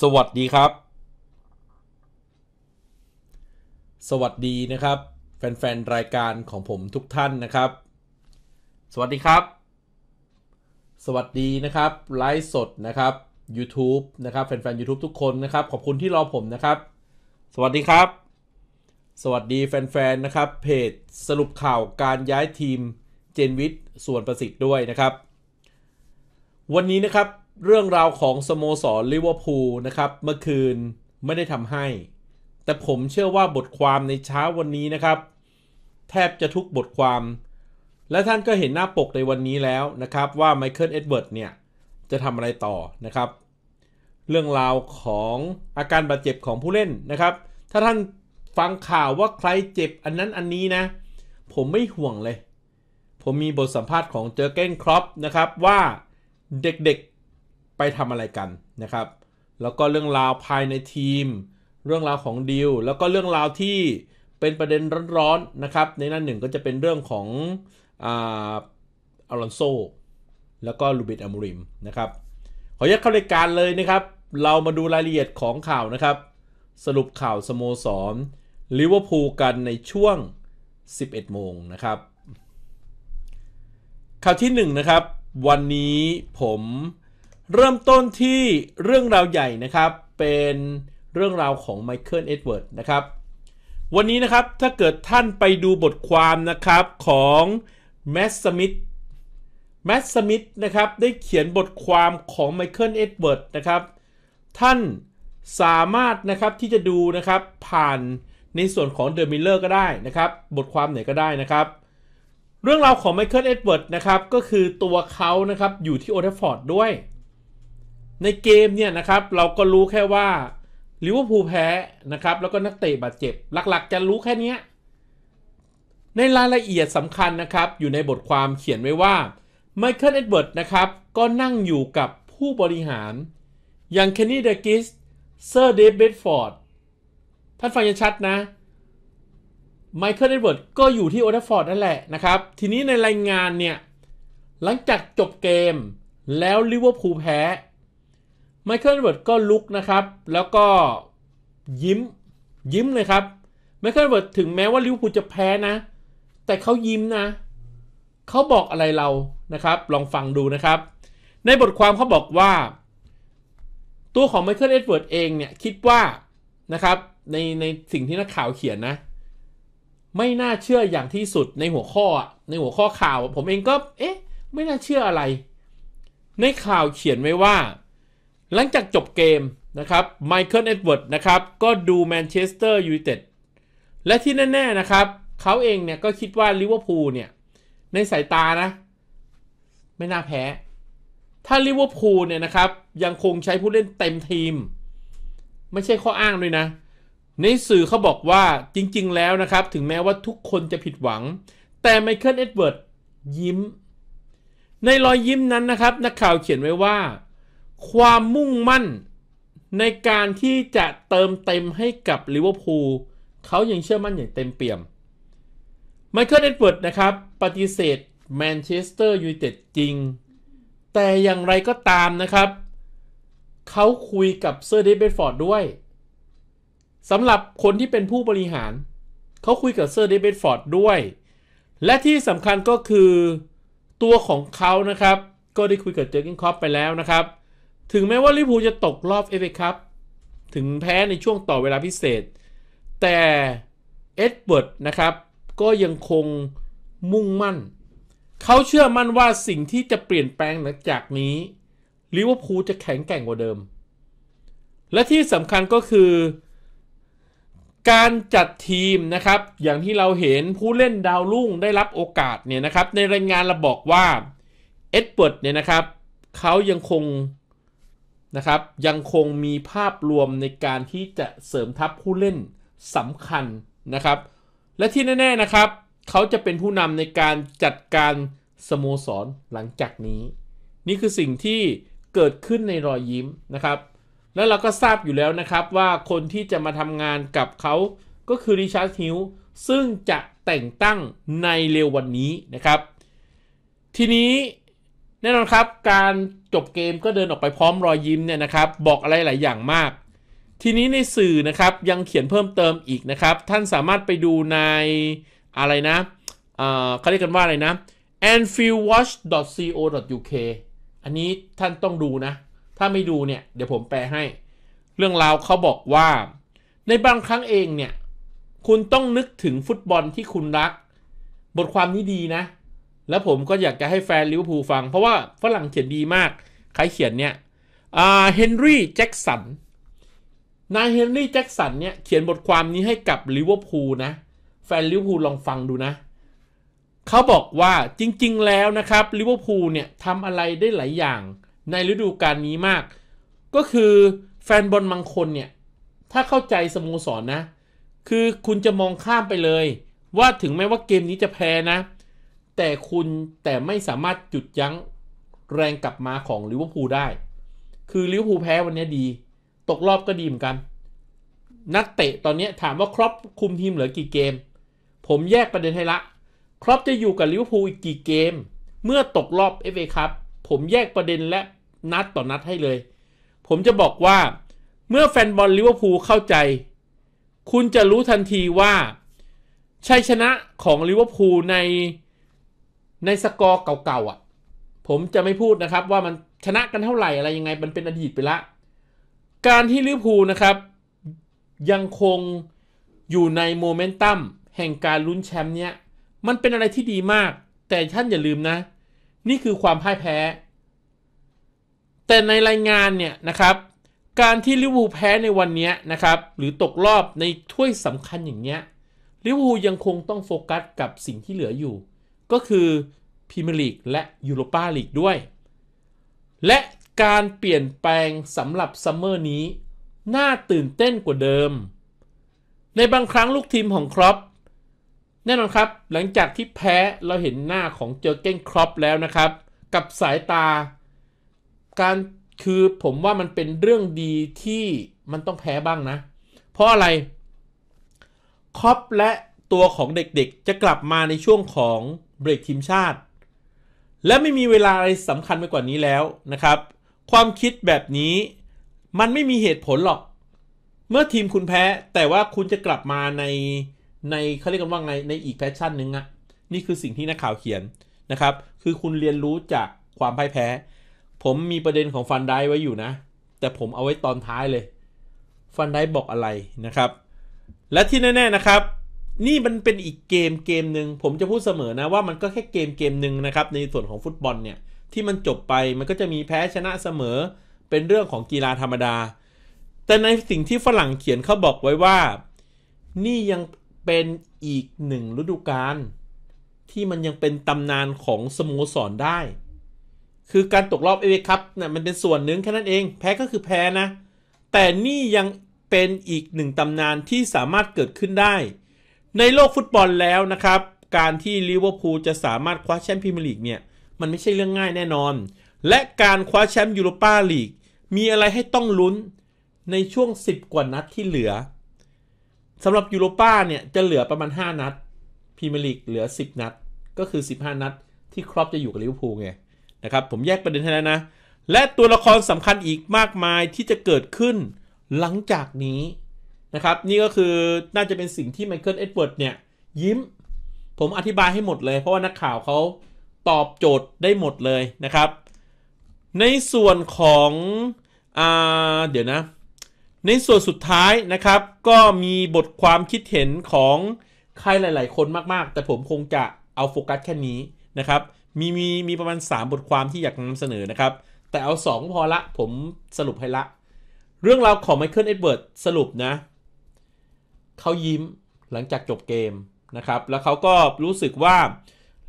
สวัสดีครับ สวัสดีนะครับ แฟนๆรายการของผมทุกท่านนะครับ สวัสดีครับ สวัสดีนะครับไลฟ์สดนะครับ YouTube นะครับแฟนๆ YouTube ทุกคนนะครับ ขอบคุณที่รอผมนะครับ สวัสดีครับ สวัสดีแฟนๆนะครับเพจสรุปข่าวการย้ายทีมเจนวิทย์ส่วนประสิทธิ์ด้วยนะครับ วันนี้นะครับเรื่องราวของสโมสรลิเวอร์พูลนะครับ เมื่อคืนไม่ได้ทำให้ แต่ผมเชื่อว่าบทความในเช้าวันนี้นะครับ แทบจะทุกบทความ และท่านก็เห็นหน้าปกในวันนี้แล้วนะครับว่าไมเคิลเอ็ดเวิร์ดเนี่ยจะทำอะไรต่อนะครับ เรื่องราวของอาการบาดเจ็บของผู้เล่นนะครับ ถ้าท่านฟังข่าวว่าใครเจ็บอันนั้นอันนี้นะ ผมไม่ห่วงเลย ผมมีบทสัมภาษณ์ของเจอเก้นครอปนะครับว่าเด็ก ๆไปทำอะไรกันนะครับ แล้วก็เรื่องราวภายในทีม เรื่องราวของดิวแล้วก็เรื่องราวที่เป็นประเด็นร้อนๆนะครับ ในนั้นหนึ่งก็จะเป็นเรื่องของอัลลอนโซแล้วก็ลูบิทอามูริมนะครับ ขอแยกเข้ารายการเลยนะครับ เรามาดูรายละเอียดของข่าวนะครับ สรุปข่าวสโมสรลิเวอร์พูลกันในช่วง 11โมงนะครับ ข่าวที่ 1 นะครับ วันนี้ผมเริ่มต้นที่เรื่องราวใหญ่นะครับเป็นเรื่องราวของไมเคิลเอ็ดเวิร์ดนะครับ วันนี้นะครับถ้าเกิดท่านไปดูบทความนะครับของแมสสมิธแมสสมิธนะครับได้เขียนบทความของไมเคิลเอ็ดเวิร์ดนะครับท่านสามารถนะครับที่จะดูนะครับผ่านในส่วนของเดอะมิลเลอร์ก็ได้นะครับบทความไหนก็ได้นะครับ เรื่องราวของไมเคิลเอ็ดเวิร์ดนะครับก็คือตัวเขานะครับอยู่ที่โอเทฟอร์ดด้วยในเกมเนี่ยนะครับเราก็รู้แค่ว่าลิเวอร์พูลแพ้นะครับแล้วก็นักเตะบาดเจ็บ หลักๆ จะรู้แค่นี้ในรายละเอียดสำคัญนะครับ อยู่ในบทความเขียนไว้ว่าไมเคิลเอ็ดเวิร์ดนะครับก็นั่งอยู่กับผู้บริหารอย่างเคนนี่เดกิสเซอร์เดฟเบดฟอร์ดท่านฟังยัง ชัดนะไมเคิลเอ็ดเวิร์ดก็อยู่ที่โอทัฟฟอร์ดนั่นแหละนะครับทีนี้ในรายงานเนี่ยหลังจากจบเกมแล้วลิเวอร์พูลแพ้ไมเคิลเวิร์ดก็ลุกนะครับ แล้วก็ยิ้ม ยิ้มเลยครับ ไมเคิลเวิร์ดถึงแม้ว่าลิวพูจะแพ้นะ แต่เขายิ้มนะ เขาบอกอะไรเรานะครับ ลองฟังดูนะครับ ในบทความเขาบอกว่าตัวของไมเคิลเอ็ดเวิร์ดเองเนี่ยคิดว่านะครับ ในในสิ่งที่นักข่าวเขียนนะไม่น่าเชื่ออย่างที่สุดในหัวข้อในหัวข้อข่าวผมเองก็เอ๊ะไม่น่าเชื่ออะไร ในข่าวเขียนไว้ว่าหลังจากจบเกมนะครับไมเคิลเอ็ดเวิร์ดนะครับ ก็ดูแมนเชสเตอร์ยูไนเต็ดและที่แน่ๆนะครับ เขาเองเนี่ยก็คิดว่าลิเวอร์พูลเนี่ย ในสายตานะ ไม่น่าแพ้ ถ้าลิเวอร์พูลเนี่ยนะครับ ยังคงใช้ผู้เล่นเต็มทีม ไม่ใช่ข้ออ้างด้วยนะ ในสื่อเขาบอกว่าจริงๆแล้วนะครับ ถึงแม้ว่าทุกคนจะผิดหวัง แต่ไมเคิลเอ็ดเวิร์ดยิ้ม ในรอยยิ้มนั้นนะครับนักข่าวเขียนไว้ว่าความมุ่งมั่นในการที่จะเติมเต็มให้กับลิเวอร์พูลเขายังเชื่อมั่นอย่างเต็มเปี่ยมไมเคิลเอ็ดเวิร์ดนะครับ ปฏิเสธแมนเชสเตอร์ยูไนเต็ดจริง แต่อย่างไรก็ตามนะครับ เขาคุยกับเซอร์เดวิดฟอร์ดด้วยสำหรับคนที่เป็นผู้บริหาร เขาคุยกับเซอร์เดวิดฟอร์ดด้วย และที่สำคัญก็คือตัวของเขานะครับ ก็ได้คุยกับเจอร์กินคอปไปแล้วนะครับถึงแม้ว่าลิเวอร์พูลจะตกรอบเอฟเอคัพ ถึงแพ้ในช่วงต่อเวลาพิเศษ แต่ เอ็ดเวิร์ดนะครับ ก็ยังคงมุ่งมั่น เขาเชื่อมั่นว่าสิ่งที่จะเปลี่ยนแปลงหลังจากนี้ลิเวอร์พูลจะแข็งแกร่งกว่าเดิม และที่สำคัญก็คือ การจัดทีมนะครับ อย่างที่เราเห็นผู้เล่นดาวรุ่งได้รับโอกาสเนี่ยนะครับในรายงานเราบอกว่าเอ็ดเวิร์ดเนี่ยนะครับ เขายังคงนะครับยังคงมีภาพรวมในการที่จะเสริมทัพผู้เล่นสำคัญนะครับ และที่แน่ๆนะครับเขาจะเป็นผู้นำในการจัดการสโมสรหลังจากนี้ นี่คือสิ่งที่เกิดขึ้นในรอยยิ้มนะครับ แล้วเราก็ทราบอยู่แล้วนะครับว่าคนที่จะมาทำงานกับเขาก็คือริชาร์ดฮิวซึ่งจะแต่งตั้งในเร็ววันนี้นะครับ ทีนี้แน่นอนครับ การจบเกมก็เดินออกไปพร้อมรอยยิ้มเนี่ยนะครับบอกอะไรหลายอย่างมาก ทีนี้ในสื่อนะครับ ยังเขียนเพิ่มเติมอีกนะครับ ท่านสามารถไปดูในอะไรนะเขาเรียกกันว่าอะไรนะ anfieldwatch.co.uk อันนี้ท่านต้องดูนะ ถ้าไม่ดูเนี่ยเดี๋ยวผมแปลให้เรื่องราวเขาบอกว่า ในบางครั้งเองเนี่ยคุณต้องนึกถึงฟุตบอลที่คุณรักบทความนี้ดีนะแล้วผมก็อยากจะให้แฟนลิเวอร์พูลฟังเพราะว่าฝรั่งเขียนดีมาก ใครเขียนเนี่ย อ่า เฮนรี่แจ็กสัน นายเฮนรี่แจ็กสันเนี่ยเขียนบทความนี้ให้กับลิเวอร์พูลนะ แฟนลิเวอร์พูลลองฟังดูนะเขาบอกว่าจริงๆ แล้วนะครับลิเวอร์พูลเนี่ยทำอะไรได้หลายอย่างในฤดูกาลนี้มาก ก็คือแฟนบอลบางคนเนี่ย ถ้าเข้าใจสโมสรนนะ คือคุณจะมองข้ามไปเลย ว่าถึงแม้ว่าเกมนี้จะแพ้นะแต่คุณแต่ไม่สามารถจุดยั้งแรงกลับมาของลิเวอร์พูลได้ คือลิเวอร์พูลแพ้วันนี้ดี ตกรอบก็ดีเหมือนกัน นักเตะตอนนี้ถามว่าครอปคุมทีมเหลือกี่เกม ผมแยกประเด็นให้ละครอปจะอยู่กับลิเวอร์พูลอีกกี่เกม เมื่อตกรอบเอฟเอครับผมแยกประเด็นและนัดต่อนัดให้เลย ผมจะบอกว่าเมื่อแฟนบอลลิเวอร์พูลเข้าใจ คุณจะรู้ทันทีว่าชัยชนะของลิเวอร์พูลในในสกอร์เก่าๆอ่ะผมจะไม่พูดนะครับว่ามันชนะกันเท่าไหร่อะไร ยัง ไงมันเป็นอดีตไปละ การที่ลิเวอร์พูลนะ ครับ ยังคงอยู่ในโมเมนตัมแห่งการลุ้นแชมป์เนี้ยมันเป็นอะไรที่ดีมาก แต่ท่านอย่าลืม นะ นี่คือความพ่าย แพ้ แต่ในรายงาน เนี่ยนะ ครับ การที่ลิเวอร์พูลแพ้ในวันนี้นะครับหรือตกรอบในถ้วยสำคัญอย่างเนี้ยลิเวอร์พูลยังคงต้องโฟกัสกับสิ่งที่เหลืออยู่ก็คือพรีเมียร์ลีกและยูโรปาลีกด้วย และการเปลี่ยนแปลงสำหรับซัมเมอร์นี้ น่าตื่นเต้นกว่าเดิม ในบางครั้งลูกทีมของครอปแน่นอนครับหลังจากที่แพ้เราเห็นหน้าของเจอเก้นครอปแล้วนะครับ กับสายตา การคือผมว่ามันเป็นเรื่องดีที่มันต้องแพ้บ้างนะ เพราะอะไร ครอปและตัวของเด็กๆ จะกลับมาในช่วงของเบรกทีมชาติ และไม่มีเวลาอะไรสำคัญไปกว่านี้แล้วนะครับ ความคิดแบบนี้ มันไม่มีเหตุผลหรอก เมื่อทีมคุณแพ้ แต่ว่าคุณจะกลับมาในในเขาเรียกกันว่าไง ในอีกแพชชั่นหนึ่งอะนี่คือสิ่งที่นักข่าวเขียนนะครับ คือคุณเรียนรู้จากความพ่ายแพ้ ผมมีประเด็นของฟันไดไว้อยู่นะ แต่ผมเอาไว้ตอนท้ายเลยฟันไดบอกอะไรนะครับและที่แน่ๆนะครับนี่มันเป็นอีกเกมเกมหนึ่งผมจะพูดเสมอนะว่ามันก็แค่เกมเกมหนึ่งนะครับในส่วนของฟุตบอลเนี่ยที่มันจบไปมันก็จะมีแพ้ชนะเสมอเป็นเรื่องของกีฬาธรรมดา แต่ในสิ่งที่ฝรั่งเขียนเขาบอกไว้ว่า นี่ยังเป็นอีกหนึ่งฤดูกาลที่มันยังเป็นตำนานของสโมสรได้ คือการตกรอบเอเวคัพนะมันเป็นส่วนหนึ่งแค่นั้นเองแพ้ก็คือแพ้นะ แต่นี่ยังเป็นอีกหนึ่งตำนานที่สามารถเกิดขึ้นได้ในโลกฟุตบอลแล้วนะครับ การที่ลิเวอร์พูลจะสามารถคว้าแชมป์พรีเมียร์ลีกเนี่ยมันไม่ใช่เรื่องง่ายแน่นอน และการคว้าแชมป์ยูโรปาลีกมีอะไรให้ต้องลุ้นในช่วง 10 กว่านัดที่เหลือสำหรับยูโรปาเนี่ยจะเหลือประมาณ 5 นัดพรีเมียร์ลีกเหลือ 10 นัด ก็คือ 15 นัดที่ครอปจะอยู่กับลิเวอร์พูลไงนะครับผมแยกประเด็นให้แล้วนะ และตัวละครสำคัญอีกมากมายที่จะเกิดขึ้นหลังจากนี้นะครับนี่ก็คือน่าจะเป็นสิ่งที่ไมเคิลเอ็ดเวิร์ดเนี่ย ยิ้ม ผมอธิบายให้หมดเลยเพราะว่านักข่าวเขาตอบโจทย์ได้หมดเลยนะครับ ในส่วนของอเดี๋ยวนะในส่วนสุดท้ายนะครับ ก็มีบทความคิดเห็นของใครหลายๆคนมากๆ แต่ผมคงจะเอาโฟกัสแค่นี้นะครับมีมีมีประมาณ 3 บทความที่อยากนำเสนอนะครับ แต่เอา 2 พอละผมสรุปให้ละ เรื่องราวของไมเคิลเอ็ดเวิร์ดสรุปนะเขายิ้มหลังจากจบเกมนะครับ แล้วเขาก็รู้สึกว่า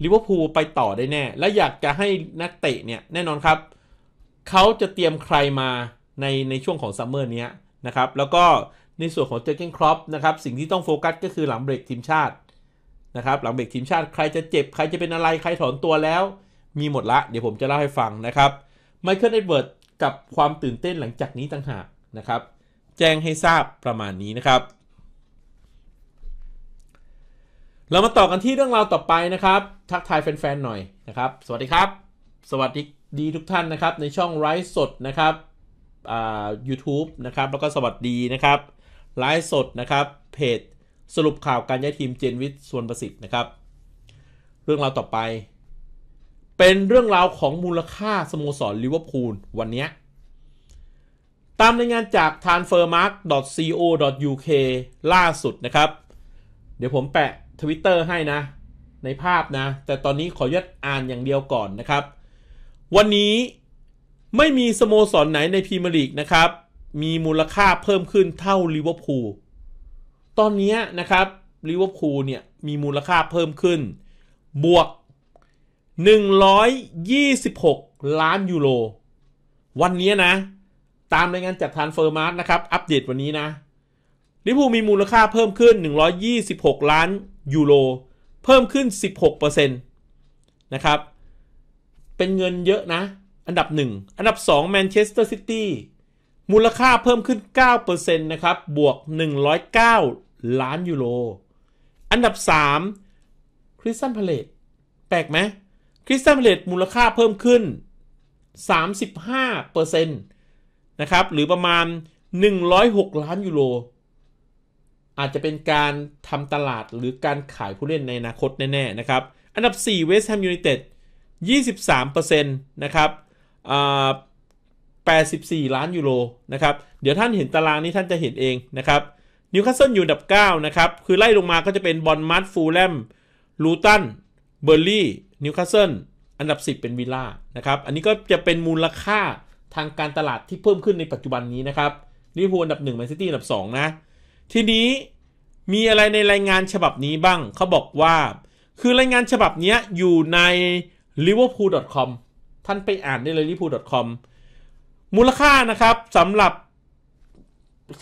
ลิเวอร์พูลไปต่อได้แน่ และอยากจะให้นักเตะเนี่ยแน่นอนครับ เขาจะเตรียมใครมาในในช่วงของซัมเมอร์นี้นะครับ แล้วก็ในส่วนของเจอเกนครอปนะครับ สิ่งที่ต้องโฟกัสก็คือหลังเบรกทีมชาตินะครับ หลังเบรกทีมชาติใครจะเจ็บ ใครจะเป็นอะไร ใครถอนตัวแล้ว มีหมดละเดี๋ยวผมจะเล่าให้ฟังนะครับไมเคิลเอ็ดเวิร์ดกับความตื่นเต้นหลังจากนี้ต่างหากนะครับ แจ้งให้ทราบประมาณนี้นะครับเรามาต่อกันที่เรื่องราวต่อไปนะครับ ทักทายแฟนๆหน่อยนะครับสวัสดีครับ สวัสดีดีทุกท่านนะครับในช่องไลฟ์สดนะครับอ่า YouTube นะครับแล้วก็สวัสดีนะครับไลฟ์สดนะครับเพจ สรุปข่าวการย้ายทีมเจนวิทย์ส่วนประสิทธิ์นะครับ เรื่องราวต่อไป เป็นเรื่องราวของมูลค่าสโมสรลิเวอร์พูลวันนี้ตามรายงานจาก transfermarkt.co.uk ล่าสุดนะครับ เดี๋ยวผมแปะทวิตเตอร์ให้นะ ในภาพนะแต่ตอนนี้ขอยัดอ่านอย่างเดียวก่อนนะครับวันนี้ไม่มีสโมสรไหนในพรีเมียร์ลีกนะครับ มีมูลค่าเพิ่มขึ้นเท่าลิเวอร์พูลตอนนี้นะครับลิเวอร์พูลเนี่ยมีมูลค่าเพิ่มขึ้น บวก 126 ล้านยูโรวันนี้นะ ตามรายงานจากทานเฟอร์มาร์นะครับอัปเดตวันนี้นะลิเวอร์พูลมีมูลค่าเพิ่มขึ้น 126 ล้านยูโรเพิ่มขึ้น 16%นะครับ เป็นเงินเยอะนะ อันดับ 1 อันดับ2แมนเชสเตอร์ซิตี้มูลค่าเพิ่มขึ้น 9%นะครับ บวก 109 ล้านยูโร อันดับ 3 คริสตันพาเลตแปลกไหมคริสตันพาเลตมูลค่าเพิ่มขึ้น 35%นะครับ หรือประมาณ 106 ล้านยูโรอาจจะเป็นการทำตลาดหรือการขายผู้เล่นในอนาคตแน่ๆนะครับ อันดับ 4 West Ham United 23%นะครับ84 ล้านยูโรนะครับ เดี๋ยวท่านเห็นตารางนี้ท่านจะเห็นเองนะครับ นิวคาสเซิลอยู่อันดับ 9 นะครับ คือไล่ลงมาก็จะเป็นบอลมัตฟูลแลมลูตัน เบอร์ลี่นิวคาสเซิล อันดับ 10 เป็นวิลล่า นะครับ อันนี้ก็จะเป็นมูลค่าทางการตลาดที่เพิ่มขึ้นในปัจจุบันนี้นะครับลิเวอร์พูลอันดับ1แมนซิตี้อันดับ2นะทีนี้มีอะไรในรายงานฉบับนี้บ้าง เขาบอกว่า คือรายงานฉบับนี้อยู่ใน liverpool.com ท่านไปอ่านได้เลย liverpool.com มูลค่านะครับสำหรับ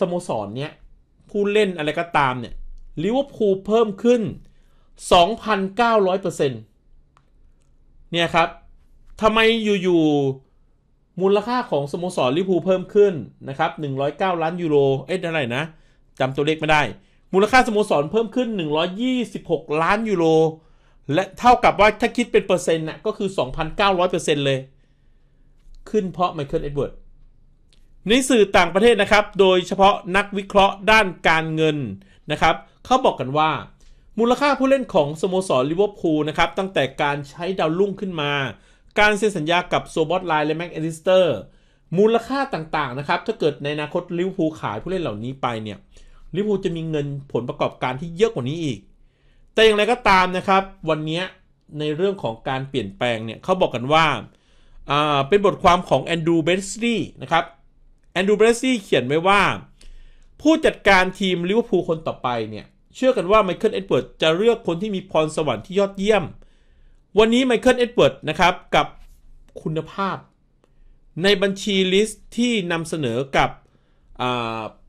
สโมสรเนี้ยผู้เล่นอะไรก็ตามเนี่ยลิเวอร์พูลเพิ่มขึ้น 2,900%เนี่ยครับทำไมอยู่ๆ มูลค่าของสโมสรลิเวอร์พูลเพิ่มขึ้นนะครับ109 ล้านยูโร เอ๊ะอะไรนะจำตัวเลขไม่ได้ มูลค่าสโมสรเพิ่มขึ้น 126 ล้านยูโร และเท่ากับว่าถ้าคิดเป็นเปอร์เซ็นต์น่ะก็คือ 2,900%เเลย ขึ้นเพราะไมเคิล เอ็ดเวิร์ด ในสื่อต่างประเทศนะครับ โดยเฉพาะนักวิเคราะห์ด้านการเงินนะครับ เขาบอกกันว่า มูลค่าผู้เล่นของสโมสรลิเวอร์พูลนะครับ ตั้งแต่การใช้ดาวรุ่งขึ้นมา การเซ็นสัญญากับโซบอตไลน์และแม็กเอลิสเตอร์ มูลค่าต่างๆนะครับ ถ้าเกิดในอนาคตลิเวอร์พูลขายผู้เล่นเหล่านี้ไปเนี่ยลิเวอร์พูลจะมีเงินผลประกอบการที่เยอะกว่านี้อีก แต่อย่างไรก็ตามนะครับ วันนี้ในเรื่องของการเปลี่ยนแปลงเนี่ยเขาบอกกันว่าเป็นบทความของแอนดูเบสซี่นะครับแอนดูเบสซี่เขียนไว้ว่าผู้จัดการทีมลิเวอร์พูลคนต่อไปเนี่ยเชื่อกันว่าไมเคิลเอ็ดเวิร์ดจะเลือกคนที่มีพรสวรรค์ที่ยอดเยี่ยม วันนี้ไมเคิลเอ็ดเวิร์ดนะครับกับคุณภาพ ในบัญชีลิสต์ที่นำเสนอกับ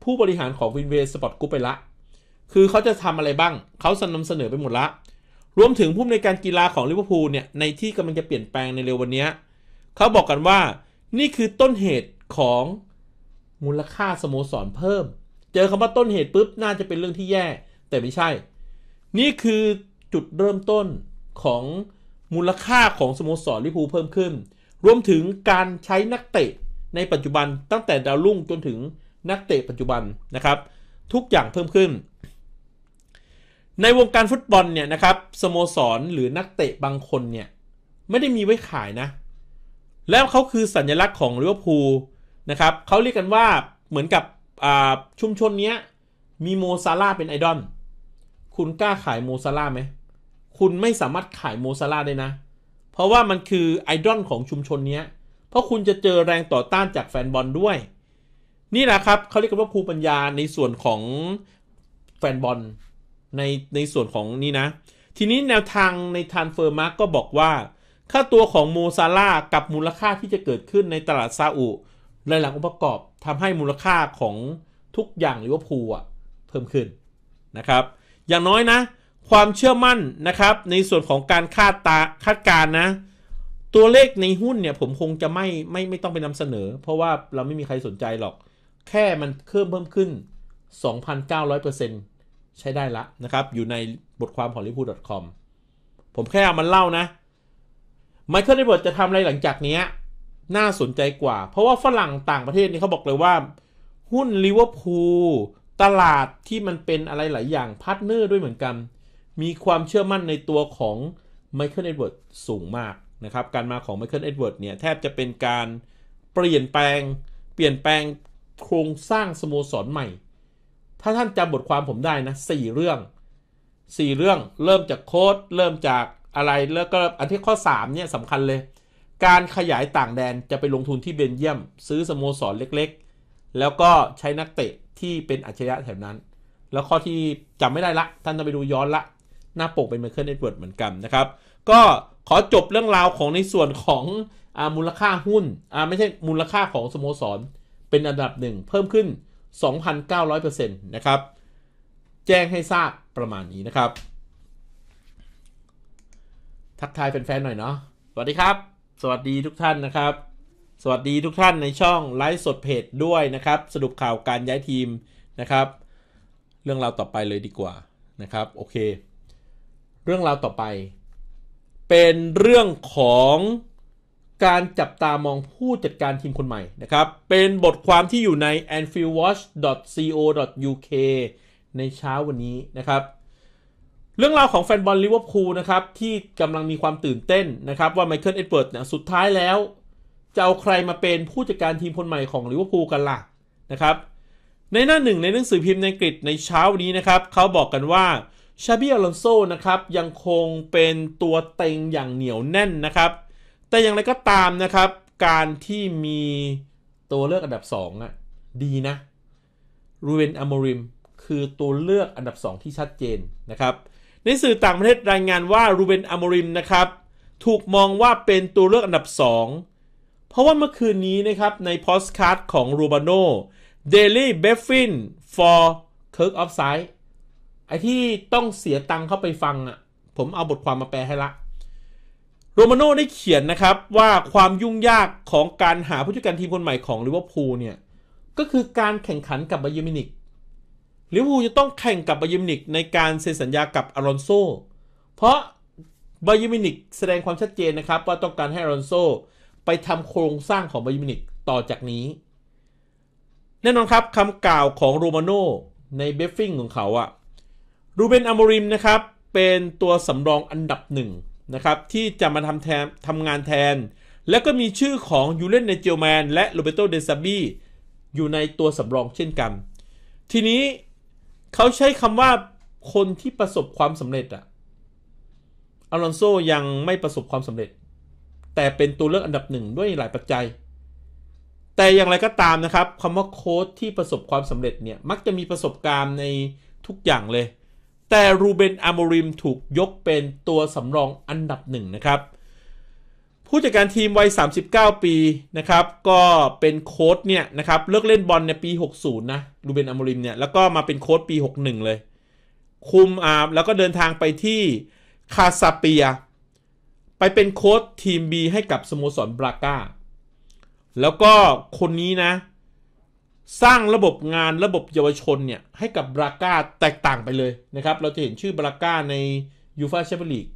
ผู้บริหารของวินเวสสปอร์ตกู u ไปละ คือเขาจะทำอะไรบ้าง เขานำเสนอไปหมดละ รวมถึงผู้ในการกีฬาของลิเวอร์พูลเนี่ย ในที่กำลังจะเปลี่ยนแปลงในเร็ววันนี้ เขาบอกกันว่านี่คือต้นเหตุของมูลค่าสโมสรเพิ่ม เจอคำว่าต้นเหตุปุ๊บ น่าจะเป็นเรื่องที่แย่ แต่ไม่ใช่ นี่คือจุดเริ่มต้นของมูลค่าของสโมสรลิเวอร์พูลเพิ่มขึ้น รวมถึงการใช้นักเตะในปัจจุบันตั้งแต่ดาวรุ่งจนถึงนักเตะปัจจุบันนะครับ ทุกอย่างเพิ่มขึ้น ในวงการฟุตบอลเนี่ยนะครับ สโมสรหรือนักเตะบางคนเนี่ย ไม่ได้มีไว้ขายนะ แล้วเขาคือสัญลักษณ์ของลิเวอร์พูลนะครับเขาเรียกกันว่าเหมือนกับชุมชนนี้มีโมซาร่าเป็นไอดอลคุณกล้าขายโมซาร่าไหมคุณไม่สามารถขายโมซาร่าได้นะ เพราะว่ามันคือไอดอลของชุมชนนี้เพราะคุณจะเจอแรงต่อต้านจากแฟนบอลด้วยนี่แหละครับเขาเรียกกันว่าภูมิปัญญาในส่วนของแฟนบอลในในส่วนของนี่นะ ทีนี้แนวทางในทานเฟอร์มาร์กก็บอกว่า ค่าตัวของโมซาร่ากับมูลค่าที่จะเกิดขึ้นในตลาดซาอุหลายหลังองค์ประกอบทำให้มูลค่าของทุกอย่างหรือว่าภูอ่ะ เพิ่มขึ้น นะครับอย่างน้อยนะ ความเชื่อมั่นนะครับ ในส่วนของการคาดตาคาดการนะตัวเลขในหุ้นเนี่ยผมคงจะไม่ไม่ไม่ต้องไปนำเสนอ เพราะว่าเราไม่มีใครสนใจหรอกแค่มันเพิ่มเพิ่มขึ้น 2,900%ใช้ได้ละนะครับอยู่ในบทความของ l i v e r p o o l c o m ผมแค่เอามันเล่านะไมเคิลเดวิดจะทำอะไรหลังจากนี้น่าสนใจกว่าเพราะว่าฝรั่งต่างประเทศนี่เขาบอกเลยว่า หุ้นลิเวอร์พูลตลาดที่มันเป็นอะไรหลายอย่างพาร์ทเนอร์ด้วยเหมือนกัน มีความเชื่อมั่นในตัวของไมเคิลเอ็ดเวิร์ดสูงมากนะครับ การมาของไมเคิลเอ็ดเวิร์ดเนี่ยแทบจะเป็นการเปลี่ยนแปลง เปลี่ยนแปลงโครงสร้างสโมสรใหม่ ถ้าท่านจำบทความผมได้ นะสี่เรื่องสี่เรื่องเริ่มจากโค้ดเริ่มจากอะไรแล้วก็อันที่ข้อ3เนี่ยสำคัญเลย การขยายต่างแดนจะไปลงทุนที่เบนเยียม ซื้อสโมสรเล็กๆ แล้วก็ใช้นักเตะที่เป็นอัจฉริยะแถวนั้น แล้วข้อที่จำไม่ได้ละ ท่านจะไปดูย้อนละ หน้าปกเป็นมมเคิลเอ็ดเวิร์ดเหมือนกันนะครับ ก็ขอจบเรื่องราวของในส่วนของอมูลค่าหุ้นไม่ใช่มูลค่าของสโมสรเป็น อันดับหนึ่งเพิ่มขึ้น 2,900%นะครับแจ้งให้ทราบประมาณนี้นะครับ ทักทายแฟนๆหน่อยเนาะสวัสดีครับ สวัสดีทุกท่านนะครับ สวัสดีทุกท่านในช่อง ไลฟ์สดเพจด้วยนะครับสรุปข่าวการย้ายทีมนะครับ เรื่องราวต่อไปเลยดีกว่านะครับโอเคเรื่องราวต่อไปเป็นเรื่องของการจับตามองผู้จัดการทีมคนใหม่นะครับ เป็นบทความที่อยู่ใน anfieldwatch.co.uk ในเช้าวันนี้นะครับ เรื่องราวของแฟนบอลลิเวอร์พูลนะครับ ที่กำลังมีความตื่นเต้นนะครับว่าไมเคิลเอ็ดเวิร์ดเนี่ยสุดท้ายแล้วจะเอาใครมาเป็นผู้จัดการทีมคนใหม่ของลิเวอร์พูลกันล่ะ นะครับ ในหน้าหนึ่ง ในหนังสือพิมพ์ในอังกฤษในเช้าวันนี้นะครับ เขาบอกกันว่าชาบิอลอนโซนะครับยังคงเป็นตัวเต็งอย่างเหนียวแน่นนะครับแต่อย่างไรก็ตามนะครับ การที่มีตัวเลือกอันดับ 2 อ่ะ ดีนะรูเวนอโมริมคือตัวเลือกอันดับ 2 ที่ชัดเจนนะครับ ในสื่อต่างประเทศรายงานว่ารูเวนอโมริมนะครับ ถูกมองว่าเป็นตัวเลือกอันดับ 2 เพราะว่าเมื่อคืนนี้นะครับ ในพอสคัดของรูบาโนเดลี่เบฟฟิน for Kirk o f ฟ s i ด์ไอที่ต้องเสียตังค์เข้าไปฟังอะ่ะผมเอาบทความมาแปลให้ละโรมาโน่ได้เขียนนะครับว่าความยุ่งยากของการหาผู้จัดการทีมคนใหม่ของลิเวอร์พูลเนี่ยก็คือการแข่งขันกับบาเยมินิกลิเวอร์พูลจะต้องแข่งกับบาเยมินิกในการเซ็นสัญญากับอารอนโซเพราะบาเยมินิกแสดงความชัดเจนนะครับว่าต้องการให้อารอนโซ ไปทำโครงสร้างของบาเยมินิกต่อจากนี้ แน่นอนครับคำกล่าวของโรมาโน่ในเบฟฟิงของเขาอะรูเบนอามริมนะครับเป็นตัวสำรองอันดับหนึ่งนะครับ ที่จะมาทำแทนทำงานแทน และก็มีชื่อของยูเลนเนเจลแมนและโรเบโตเดซาบีอยู่ในตัวสำรองเช่นกัน ทีนี้เขาใช้คำว่าคนที่ประสบความสำเร็จอะอลอนโซยังไม่ประสบความสำเร็จ แต่เป็นตัวเลือกอันดับหนึ่งด้วยหลายปัจจัย แต่อย่างไรก็ตามนะครับคำว่าโค้ดที่ประสบความสำเร็จเนี่ยมักจะมีประสบการณ์ในทุกอย่างเลยแต่รูเบนอามริม ถูกยกเป็นตัวสำรองอันดับหนึ่งนะครับ ผู้จัดการทีมวัย 39 ปีนะครับ ก็เป็นโค้ดเนี่ยนะครับ เลิกเล่นบอลในปี 60 นะรูเบนอามริมเนี่ย แล้วก็มาเป็นโค้ดปี 61 เลย คุมอาแล้วก็เดินทางไปที่คาซาเปีย ไปเป็นโค้ดทีม B ให้กับสโมสรบราก้าแล้วก็คนนี้นะสร้างระบบงานระบบเยาวชนเนี่ย ให้กับบราก้าแตกต่างไปเลยนะครับ เราจะเห็นชื่อบราก้าใน ยูฟาแชมเปี้ยนลีก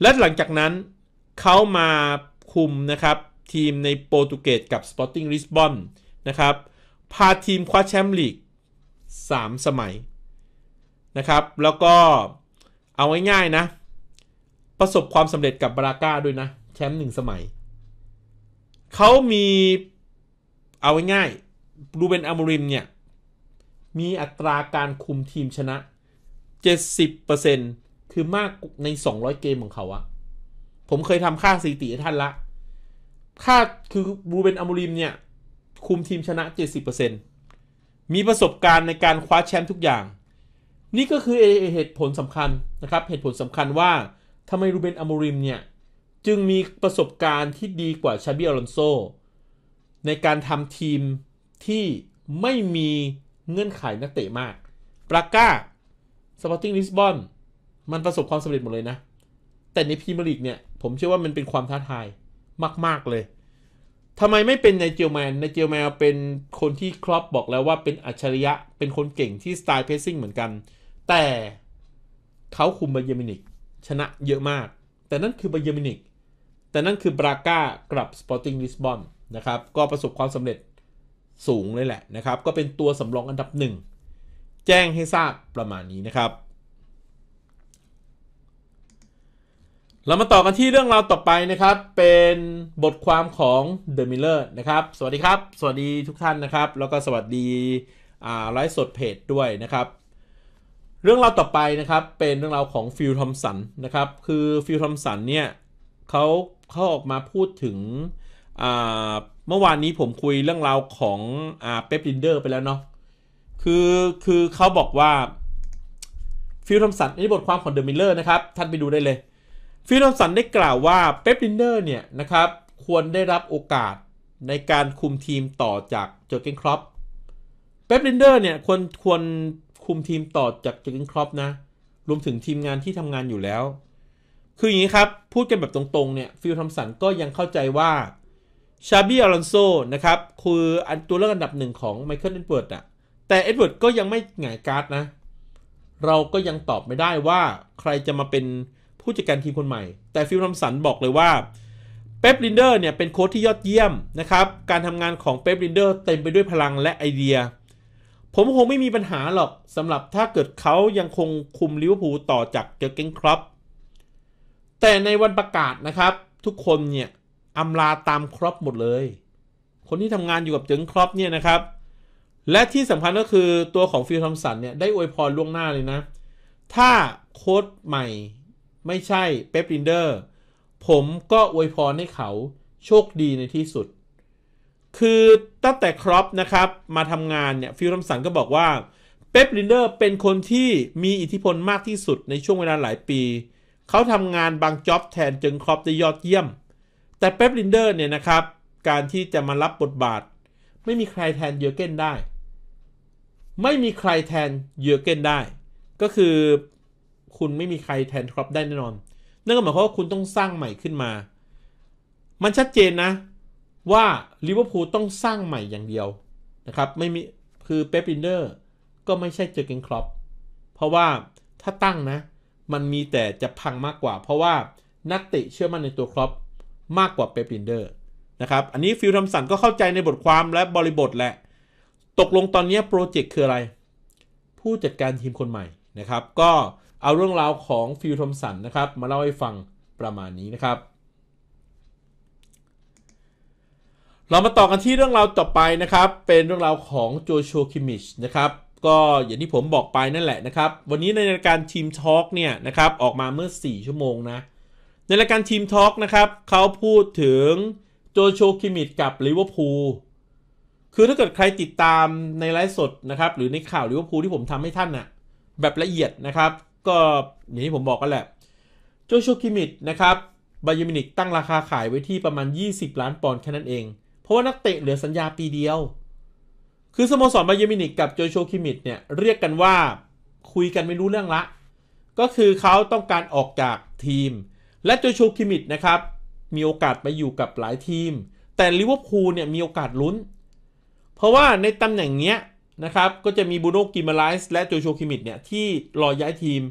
และหลังจากนั้นเขามาคุมนะครับ ทีมในโปรตุเกสกับสปอร์ติ้งลิสบอนนะครับ พาทีมคว้าแชมป์ลีก3สมัย นะครับ แล้วก็เอาง่ายๆนะ ประสบความสำเร็จกับบราก้าด้วยนะ แชมป์หนึ่งสมัย เขามีเอาง่ายๆรูเบนอามูริม เนี่ย มีอัตราการคุมทีมชนะ 70%คือมากใน 200 เกมของเขาอะผมเคยทำค่าสถิติท่านละ ค่า คือ รูเบนอามูริม เนี่ย คุมทีมชนะ 70%มีประสบการณ์ในการคว้าแชมป์ทุกอย่าง นี่ก็คือ เหตุผลสำคัญ นะครับ เหตุผลสำคัญว่า ทำไมรูเบนอามูริม เนี่ย จึงมีประสบการณ์ที่ดีกว่าชาบิอลอนโซในการทำทีมที่ไม่มีเงื่อนไขนักเตะมาก ปรากาสปอร์ติ้งลิสบอน มันประสบความสำเร็จหมดเลยนะ แต่ในพรีเมียร์ลีกเนี่ย ผมเชื่อว่ามันเป็นความท้าทาย มาก ๆ เลย ทำไมไม่เป็นในเจลแมน ในเจลแมนเป็นคนที่ครอปบอกแล้วว่าเป็นอัจฉริยะ เป็นคนเก่งที่สไตล์เพสซิ่งเหมือนกัน แต่เขาคุมบาเยมินิก ชนะเยอะมาก แต่นั่นคือบาเยมินิก แต่นั่นคือบราก้ากลับสปอร์ติ้งลิสบอนนะครับ ก็ประสบความสำเร็จสูงเลยแหละนะครับก็เป็นตัวสำรองอันดับหนึ่งแจ้งให้ทราบประมาณนี้นะครับเรามาต่อกันที่เรื่องราวต่อไปนะครับเป็นบทความของ The Miller นะครับ สวัสดีครับ สวัสดีทุกท่านนะครับ แล้วก็สวัสดีไลฟ์สดเพจด้วยนะครับ เรื่องราวต่อไปนะครับเป็นเรื่องราวของฟิลทอมสันนะครับ คือฟิลทอมสันเนี่ยเขาเขาออกมาพูดถึงเมื่อวานนี้ผมคุยเรื่องราวของอ่าเป๊ปลินเดอร์ไปแล้วเนาะ คือคือเขาบอกว่า ฟิลทอมสันนี่บทความของเดอะมิลเลอร์นะครับ ท่านไปดูได้เลย ฟิลทอมสันได้กล่าวว่าเป๊ปลินเดอร์เนี่ยนะครับ ควรได้รับโอกาสในการคุมทีมต่อจากเจอเกนครอปเป๊ปลินเดอร์เนี่ยควรควรคุมทีมต่อจากเจอเกนครอปนะ รวมถึงทีมงานที่ทำงานอยู่แล้ว คืออย่างนี้ครับ พูดกันแบบตรงๆเนี่ยฟิลทอมสันก็ยังเข้าใจว่าชาบี้อลอนโซนะครับ คืออันตัวเลือกอันดับหนึ่งของไมเคิลเอ็ดเวิร์ดอะแต่เอ็ดเวิร์ดก็ยังไม่หงายการ์ดนะ เราก็ยังตอบไม่ได้ว่าใครจะมาเป็นผู้จัดการทีมคนใหม่ แต่ฟิลทัมสันบอกเลยว่าเป๊ปลินเดอร์เนี่ยเป็นโค้ชที่ยอดเยี่ยมนะครับการทำงานของเป๊ปลินเดอร์เต็มไปด้วยพลังและไอเดีย ผมคงไม่มีปัญหาหรอกสำหรับถ้าเกิดเขายังคงคุมลิเวอร์พูลต่อจากเจอเก้งครับแต่ในวันประกาศนะครับ ทุกคนเนี่ยอำลาตามครอปหมดเลย คนที่ทำงานอยู่กับเจิงครอปเนี่ยนะครับ และที่สำคัญก็คือตัวของฟิลทอมสันเนี่ยได้อวยพรล่วงหน้าเลยนะ ถ้าโค้ดใหม่ไม่ใช่เป๊ปลินเดอร์ ผมก็อวยพรให้เขาโชคดีในที่สุด คือตั้งแต่ครอปนะครับมาทำงานเนี่ยฟิลทอมสันก็บอกว่าเป๊ปลินเดอร์เป็นคนที่มีอิทธิพลมากที่สุดในช่วงเวลาหลายปี เขาทำงานบางจ็อบแทนเจิงครอปได้ยอดเยี่ยมแต่เป๊ปลินเดอร์เนี่ยนะครับ การที่จะมารับบทบาทไม่มีใครแทนเยอเกนได้ ไม่มีใครแทนเยอเกนได้ ก็คือคุณไม่มีใครแทนครอปได้แน่นอนนั่นก็หมายความว่าคุณต้องสร้างใหม่ขึ้นมา มันชัดเจนนะว่าลิเวอร์พูลต้องสร้างใหม่อย่างเดียวนะครับ ไม่มีคือเป๊ปลินเดอร์ก็ไม่ใช่เจอเกนครอป เพราะว่าถ้าตั้งนะมันมีแต่จะพังมากกว่า เพราะว่านักเตะเชื่อมั่นในตัวครอปมากกว่าเปปินเดอร์นะครับ อันนี้ฟิลทำมสันก็เข้าใจในบทความและบริบทแหละตกลงตอนนี้โปรเจกต์คืออะไร ผู้จัดการทีมคนใหม่นะครับ ก็เอาเรื่องราวของฟิลทำมสันนะครับ มาเล่าให้ฟังประมาณนี้นะครับ เรามาต่อกันที่เรื่องราวต่อไปนะครับ เป็นเรื่องราวของโจชัวคิมิชนะครับก็อย่างที่ผมบอกไปนั่นแหละนะครับ วันนี้ในรายการทีมทอล์กเนี่ยนะครับออกมาเมื่อ 4 ชั่วโมงนะในรายการทีมทอล์กนะครับเขาพูดถึงโจโชคิมิดกับลิเวอร์พูล คือถ้าเกิดใครติดตามในไลฟ์สดนะครับ หรือในข่าวลิเวอร์พูลที่ผมทำให้ท่านนะ่ะแบบละเอียดนะครับ ก็อย่างที่ผมบอกกันแหละ โจชคิมิดนะครับบายมินิกตั้งราคาขายไว้ที่ประมาณ 20 ล้านปอนด์แค่นั้นเอง เพราะว่านักเตะเหลือสัญญาปีเดียว คือสโมสรบายมินิกกับโจชคิมิดเนี่ยเรียกกันว่าคุยกันไม่รู้เรื่องละ ก็คือเขาต้องการออกจากทีมและโจชูคิมิดนะครับ มีโอกาสไปอยู่กับหลายทีม แต่ลิเวอร์พูลเนี่ยมีโอกาสลุ้น เพราะว่าในตำแหน่งเนี้ยนะครับก็จะมีบูโนกิมาไลส์และโจชูคิมิดเนี่ยที่รอย้ายทีม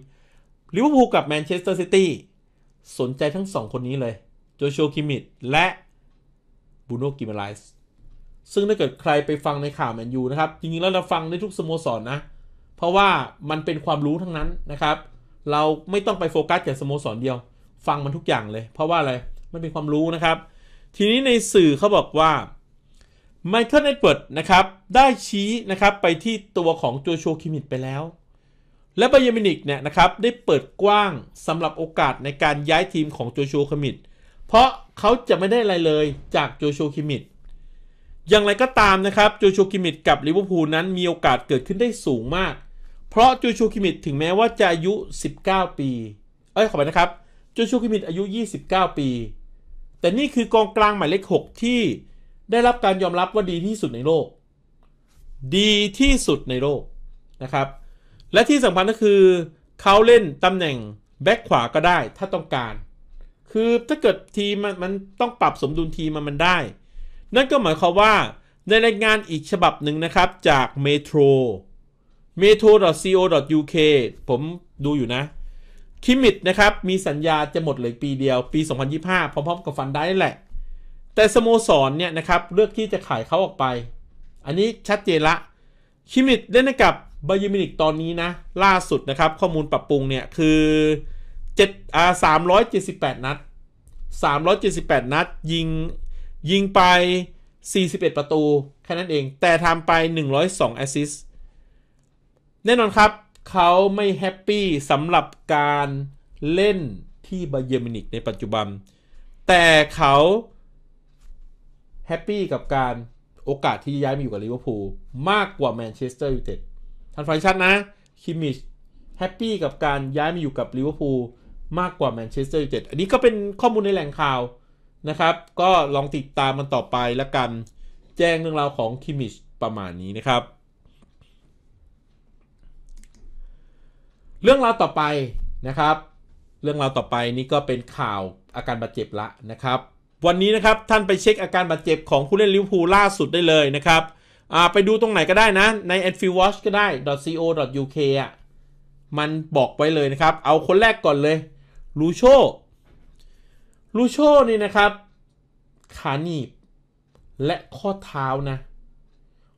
ลิเวอร์พูลกับแมนเชสเตอร์ซิตี้สนใจทั้งสองคนนี้เลยโจชูคิมิดและบูโนกิมาไลส์ซึ่งถ้าเกิดใครไปฟังในข่าวแมนยูนะครับ จริงๆแล้วเราฟังได้ทุกสโมสรนนะ เพราะว่ามันเป็นความรู้ทั้งนั้นนะครับเราไม่ต้องไปโฟกัสแค่สโมสรเดียวฟังมันทุกอย่างเลย เพราะว่าอะไร มันเป็นความรู้นะครับ ทีนี้ในสื่อเขาบอกว่า Michael Edward นะครับ ได้ชี้นะครับไปที่ตัวของโจชัวคิมิดไปแล้ว และบายามินิกเนี่ยนะครับ ได้เปิดกว้างสำหรับโอกาสในการย้ายทีมของโจชัวคิมิดเพราะเขาจะไม่ได้อะไรเลยจากโจชัวคิมิดอย่างไรก็ตามนะครับโจชัวคิมิดกับลิเวอร์พูลนั้นมีโอกาสเกิดขึ้นได้สูงมาก เพราะโจชัวคิมิดถึงแม้ว่าจะอายุ 19 ปี เอ้ยขอไปนะครับโจชูคิมินอายุ 29 ปี แต่นี่คือกองกลางหมายเลข 6 ที่ได้รับการยอมรับว่าดีที่สุดในโลก ดีที่สุดในโลกนะครับ และที่สำคัญก็คือเขาเล่นตำแหน่งแบ็คขวาก็ได้ถ้าต้องการ คือถ้าเกิดทีมมันต้องปรับสมดุลทีมมันได้ นั่นก็หมายความว่าในรายงานอีกฉบับหนึ่งนะครับจาก Metro metro.co.uk ผมดูอยู่นะคิมิตนะครับมีสัญญาจะหมดเหลือปีเดียวปี 2025 พร้อมๆกับฟันได้แหละ แต่สโมสรเนี่ยนะครับเลือกที่จะขายเขาออกไป อันนี้ชัดเจนละ คิมิตเล่นกับบาเยมินิกตอนนี้นะ ล่าสุดนะครับข้อมูลปรับปรุงเนี่ยคือ 7 อ่า378 นัด 378 นัดยิงยิงไป 41 ประตู แค่นั้นเอง แต่ทำไป 102 แอสซิสแน่นอนครับเขาไม่แฮปปี้สำหรับการเล่นที่บาเยมินิกในปัจจุบัน แต่เขาแฮปปี้กับการโอกาสที่ย้ายมาอยู่กับลิเวอร์พูลมากกว่าแมนเชสเตอร์ยูไนเต็ดทันฟังชัดนะคิมิชแฮปปี้กับการย้ายมาอยู่กับลิเวอร์พูลมากกว่าแมนเชสเตอร์ยูไนเต็ด อันนี้ก็เป็นข้อมูลในแหล่งข่าวนะครับ ก็ลองติดตามมันต่อไปละกัน แจ้งเรื่องราวของคิมิชประมาณนี้นะครับเรื่องราวต่อไปนะครับ เรื่องราวต่อไปนี่ก็เป็นข่าวอาการบาดเจ็บละนะครับ วันนี้นะครับท่านไปเช็คอาการบาดเจ็บของผู้เล่นลิเวอร์พูลล่าสุดได้เลยนะครับ ไปดูตรงไหนก็ได้นะ ใน Anfield Watch ก็ได้ .co.uk อ่ะมันบอกไว้เลยนะครับ เอาคนแรกก่อนเลย ลูโชลูโชนี่นะครับ ขาหนีบและข้อเท้านะ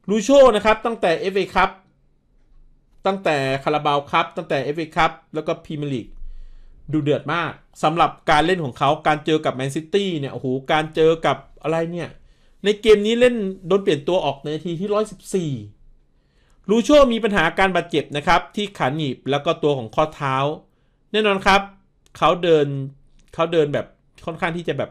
ลูโชนะครับตั้งแต่ FA คัพตั้งแต่คาราบาวครับ ตั้งแต่เอฟเอคัพแล้วก็พรีเมียร์ลีกดูเดือดมากสำหรับการเล่นของเขาการเจอกับแมนซิตี้เนี่ยโอ้โหการเจอกับอะไรเนี่ย ในเกมนี้เล่นโดนเปลี่ยนตัวออกในนาทีที่ร้อยสิบสี่ลูโชมีปัญหาการบาดเจ็บนะครับ ที่ขาหนีบ แล้วก็ตัวของข้อเท้า แน่นอนครับ เขาเดินเขาเดินแบบค่อนข้างที่จะแบบ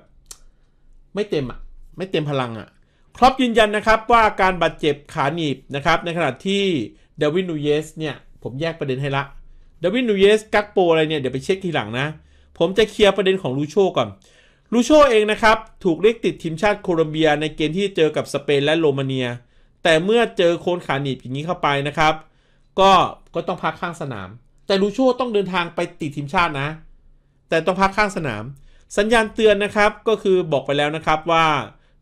ไม่เต็มอ่ะ ไม่เต็มพลังอ่ะครอบยืนยันนะครับว่าการบาดเจ็บขาหนีบนะครับ ในขณะที่ดวินนูเยสเนี่ย ผมแยกประเด็นให้ละเดวินนูเยสกักโปอะไรเนี่ย เดี๋ยวไปเช็คทีหลังนะ ผมจะเคลียร์ประเด็นของลูโชก่อน ลูโชเองนะครับ ถูกเรียกติดทีมชาติโคลอมเบีย ในเกมที่เจอกับสเปนและโรมาเนีย แต่เมื่อเจอโคนขาหนีบอย่างนี้เข้าไปนะครับ ก็ก็ต้องพักข้างสนาม แต่ลูโชต้องเดินทางไปติดทีมชาตินะ แต่ต้องพักข้างสนาม สัญญาณเตือนนะครับก็คือบอกไปแล้วนะครับว่า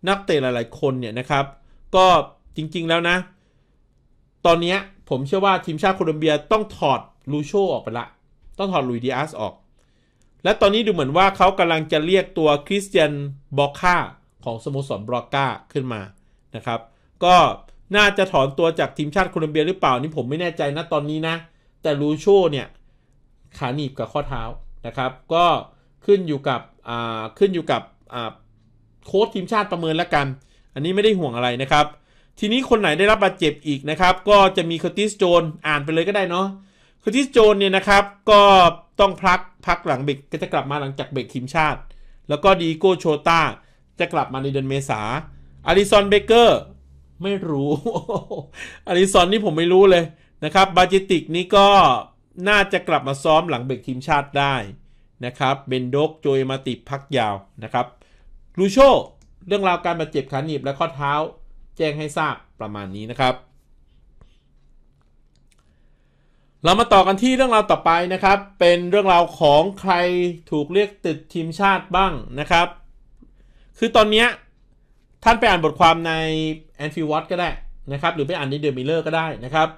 นักเตะหลายๆคนเนี่ยนะครับ ก็จริงๆแล้วนะ ตอนนี้ผมเชื่อว่าทีมชาติโคลอมเบียต้องถอดลูโชออกไปละต้องถอดลุยดิอาสออก และตอนนี้ดูเหมือนว่าเขากำลังจะเรียกตัวคริสเตียนบอค่าของสโมสรบรอก้าขึ้นมานะครับก็น่าจะถอนตัวจากทีมชาติโคลอมเบียหรือเปล่านี่ผมไม่แน่ใจนะตอนนี้นะ แต่ลูโชเนี่ย ขาหนีบกับข้อเท้านะครับ ก็ขึ้นอยู่กับขึ้นอยู่กับโค้ชทีมชาติประเมินแล้วกัน อันนี้ไม่ได้ห่วงอะไรนะครับทีนี้คนไหนได้รับบาดเจ็บอีกนะครับ ก็จะมีคอติสโจน อ่านไปเลยก็ได้เนาะ คอติสโจนเนี่ยนะครับ ก็ต้องพักพักหลังเบรกก็จะกลับมาหลังจากเบรกทีมชาติ แล้วก็ดีโก้โชตาจะกลับมาในเดือนเมษาอาริซอนเบเกอร์ ไม่รู้อาริซอนนี่ผมไม่รู้เลยนะครับ บาจิติกนี่ก็น่าจะกลับมาซ้อมหลังเบรกทีมชาติได้นะครับ เบนโดกโจยมาติ พักยาวนะครับลูโช เรื่องราวการบาดเจ็บขาหนีบและข้อเท้าแจ้งให้ทราบประมาณนี้นะครับ เรามาต่อกันที่เรื่องราวต่อไปนะครับ เป็นเรื่องราวของใครถูกเรียกติดทีมชาติบ้างนะครับ คือตอนนี้ท่านไปอ่านบทความใน Anfield Watch ก็ได้นะครับ หรือไปอ่านในเดะมิลเลอร์ก็ได้นะครับ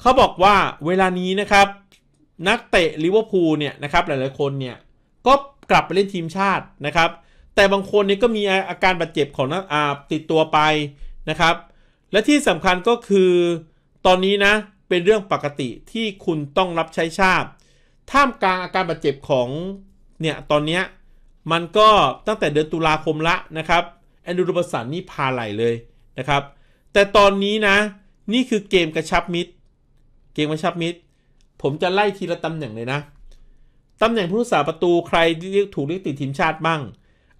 เขาบอกว่าเวลานี้นะครับนักเตะลิเวอร์พูลเนี่ยนะครับหลายๆคนเนี่ยก็กลับไปเล่นทีมชาตินะครับ แต่บางคนเนี่ยก็มีอาการบาดเจ็บของนักอาติดตัวไปนะครับและที่สำคัญก็คือตอนนี้นะ เป็นเรื่องปกติที่คุณต้องรับใช้ชาติท่ามกลางอาการบาดเจ็บของเนี่ย ตอนนี้ มันก็ตั้งแต่เดือนตุลาคมละนะครับ แอนดูรูปสันนี่พาไหลเลยนะครับแต่ตอนนี้นะ นี่คือเกมกระชับมิตรเกมกระชับมิตรผมจะไล่ทีละตำแหน่งเลยนะตำแหน่งผู้รักษาประตูใครเรียกถูกเรียกติดทีมชาติบ้าง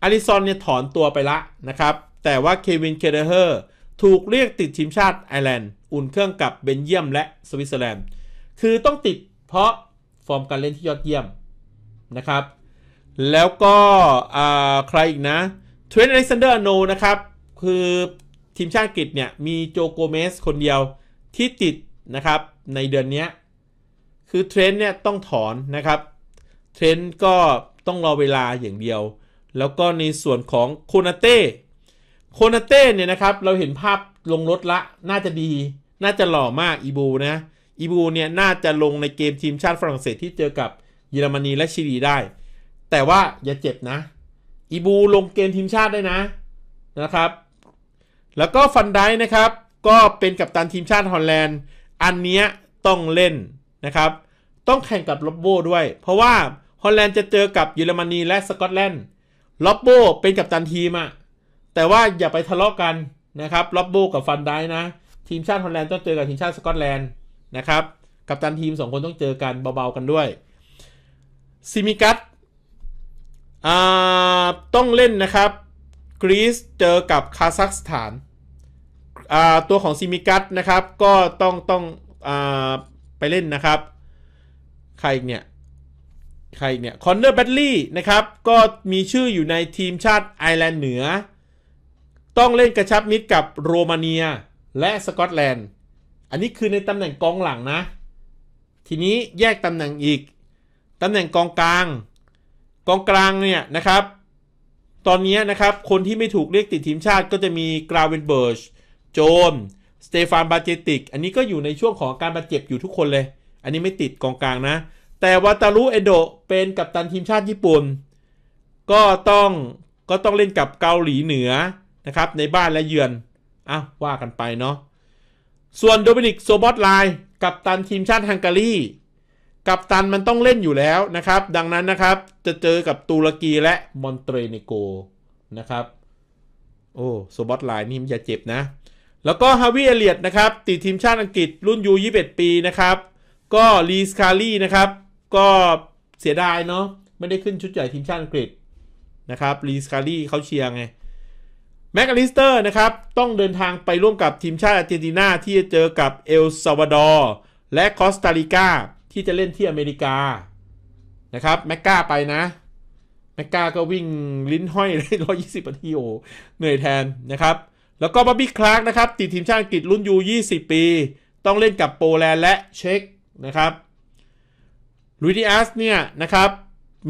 อาริซอนเนี่ยถอนตัวไปละนะครับแต่ว่าเควิน เคเดเฮอร์ถูกเรียกติดทีมชาติไอร์แลนด์ อุ่นเครื่องกับเบนเยียมและสวิตเซอร์แลนด์ คือต้องติดเพราะฟอร์มการเล่นที่ยอดเยี่ยม นะครับ แล้วก็ใครอีกนะ เทรนด์อเล็กซานเดอร์โนนะครับ คือทีมชาติอังกฤษเนี่ยมีโจโกเมสคนเดียวที่ติดนะครับในเดือนนี้ คือเทรนด์เนี่ยต้องถอนนะครับเทรนด์ก็ต้องรอเวลาอย่างเดียว แล้วก็ในส่วนของโคนาเตโคนาเต้เนี่ยนะครับ เราเห็นภาพลงรถละน่าจะดี น่าจะหล่อมากอีบูนะอีบูเนี่ยน่าจะลงในเกมทีมชาติฝรั่งเศสที่เจอกับเยอรมนีและชิลีได้แต่ว่าอย่าเจ็บนะอีบูลงเกมทีมชาติได้นะ นะครับ แล้วก็ฟันได้นะครับก็เป็นกัปตันทีมชาติฮอลแลนด์ อันนี้ต้องเล่น นะครับต้องแข่งกับล็อบโบด้วย เพราะว่าฮอลแลนด์จะเจอกับเยอรมนีและสกอตแลนด์ล็อบโบเป็นกัปตันทีมอะแต่ว่าอย่าไปทะเลาะกันนะครับล็อบบี้กับฟันได้นะ ทีมชาติฮอลแลนด์ต้องเจอกับทีมชาติสกอตแลนด์นะครับ กับตันทีมสองคนต้องเจอกันเบาๆกันด้วยซิมิกัสต้องเล่นนะครับกรีซเจอกับคาซัคสถานตัวของซิมิกัสนะครับ ก็ต้องต้องอไปเล่นนะครับใครเนี่ยใครเนี่ยคอนเนอร์แบดลี่นะครับก็มีชื่ออยู่ในทีมชาติไอร์แลนด์เหนือต้องเล่นกระชับมิตรกับโรมาเนีย และสกอตแลนด์ อันนี้คือในตำแหน่งกองหลังนะ ทีนี้แยกตำแหน่งอีก ตำแหน่งกองกลาง กองกลางเนี่ยนะครับ ตอนนี้นะครับ คนที่ไม่ถูกเรียกติดทีมชาติก็จะมีกราเวนเบิร์ชโจนสเตฟาน บาเจติก อันนี้ก็อยู่ในช่วงของการบาดเจ็บอยู่ทุกคนเลย อันนี้ไม่ติดกองกลางนะ แต่วาตารุเอโดเป็นกัปตันทีมชาติญี่ปุ่น ก็ต้องก็ต้องเล่นกับเกาหลีเหนือนะครับในบ้านและเยือนอ้าวว่ากันไปเนาะส่วนโดมินิก โซบอตไลน์ กับตันทีมชาติฮังการีกับตันมันต้องเล่นอยู่แล้วนะครับดังนั้นนะครับจะเจอกับตุรกีและมอนเตเนโกนะครับโอ้โซบอตไลน์นี่อย่าเจ็บนะ แล้วก็ฮาวิเอเลียตนะครับติดทีมชาติอังกฤษรุ่นยู21 ปีนะครับก็ลีสคารีนะครับก็เสียดายเนาะไม่ได้ขึ้นชุดใหญ่ทีมชาติอังกฤษนะครับลีสคารีเขาเชียร์ไงแม็กอลิสเตอร์นะครับ ต้องเดินทางไปร่วมกับทีมชาติอาร์เจนตินาที่จะเจอกับเอลซาวาดอร์ และคอสตาริกาที่จะเล่นที่อเมริกา นะครับแม็กกาไปนะแม็กกาก็วิ่งลิ้นห้อยเลยร้อยยี่สิบนาทีโอเหนื่อยแทนนะครับ แล้วก็บ๊อบบี้คลาร์กนะครับ ติดทีมชาติอังกฤษรุ่นยูยี่สิบปี ต้องเล่นกับโปแลนด์และเช็กนะครับลุยดิอัสเนี่ยนะครับ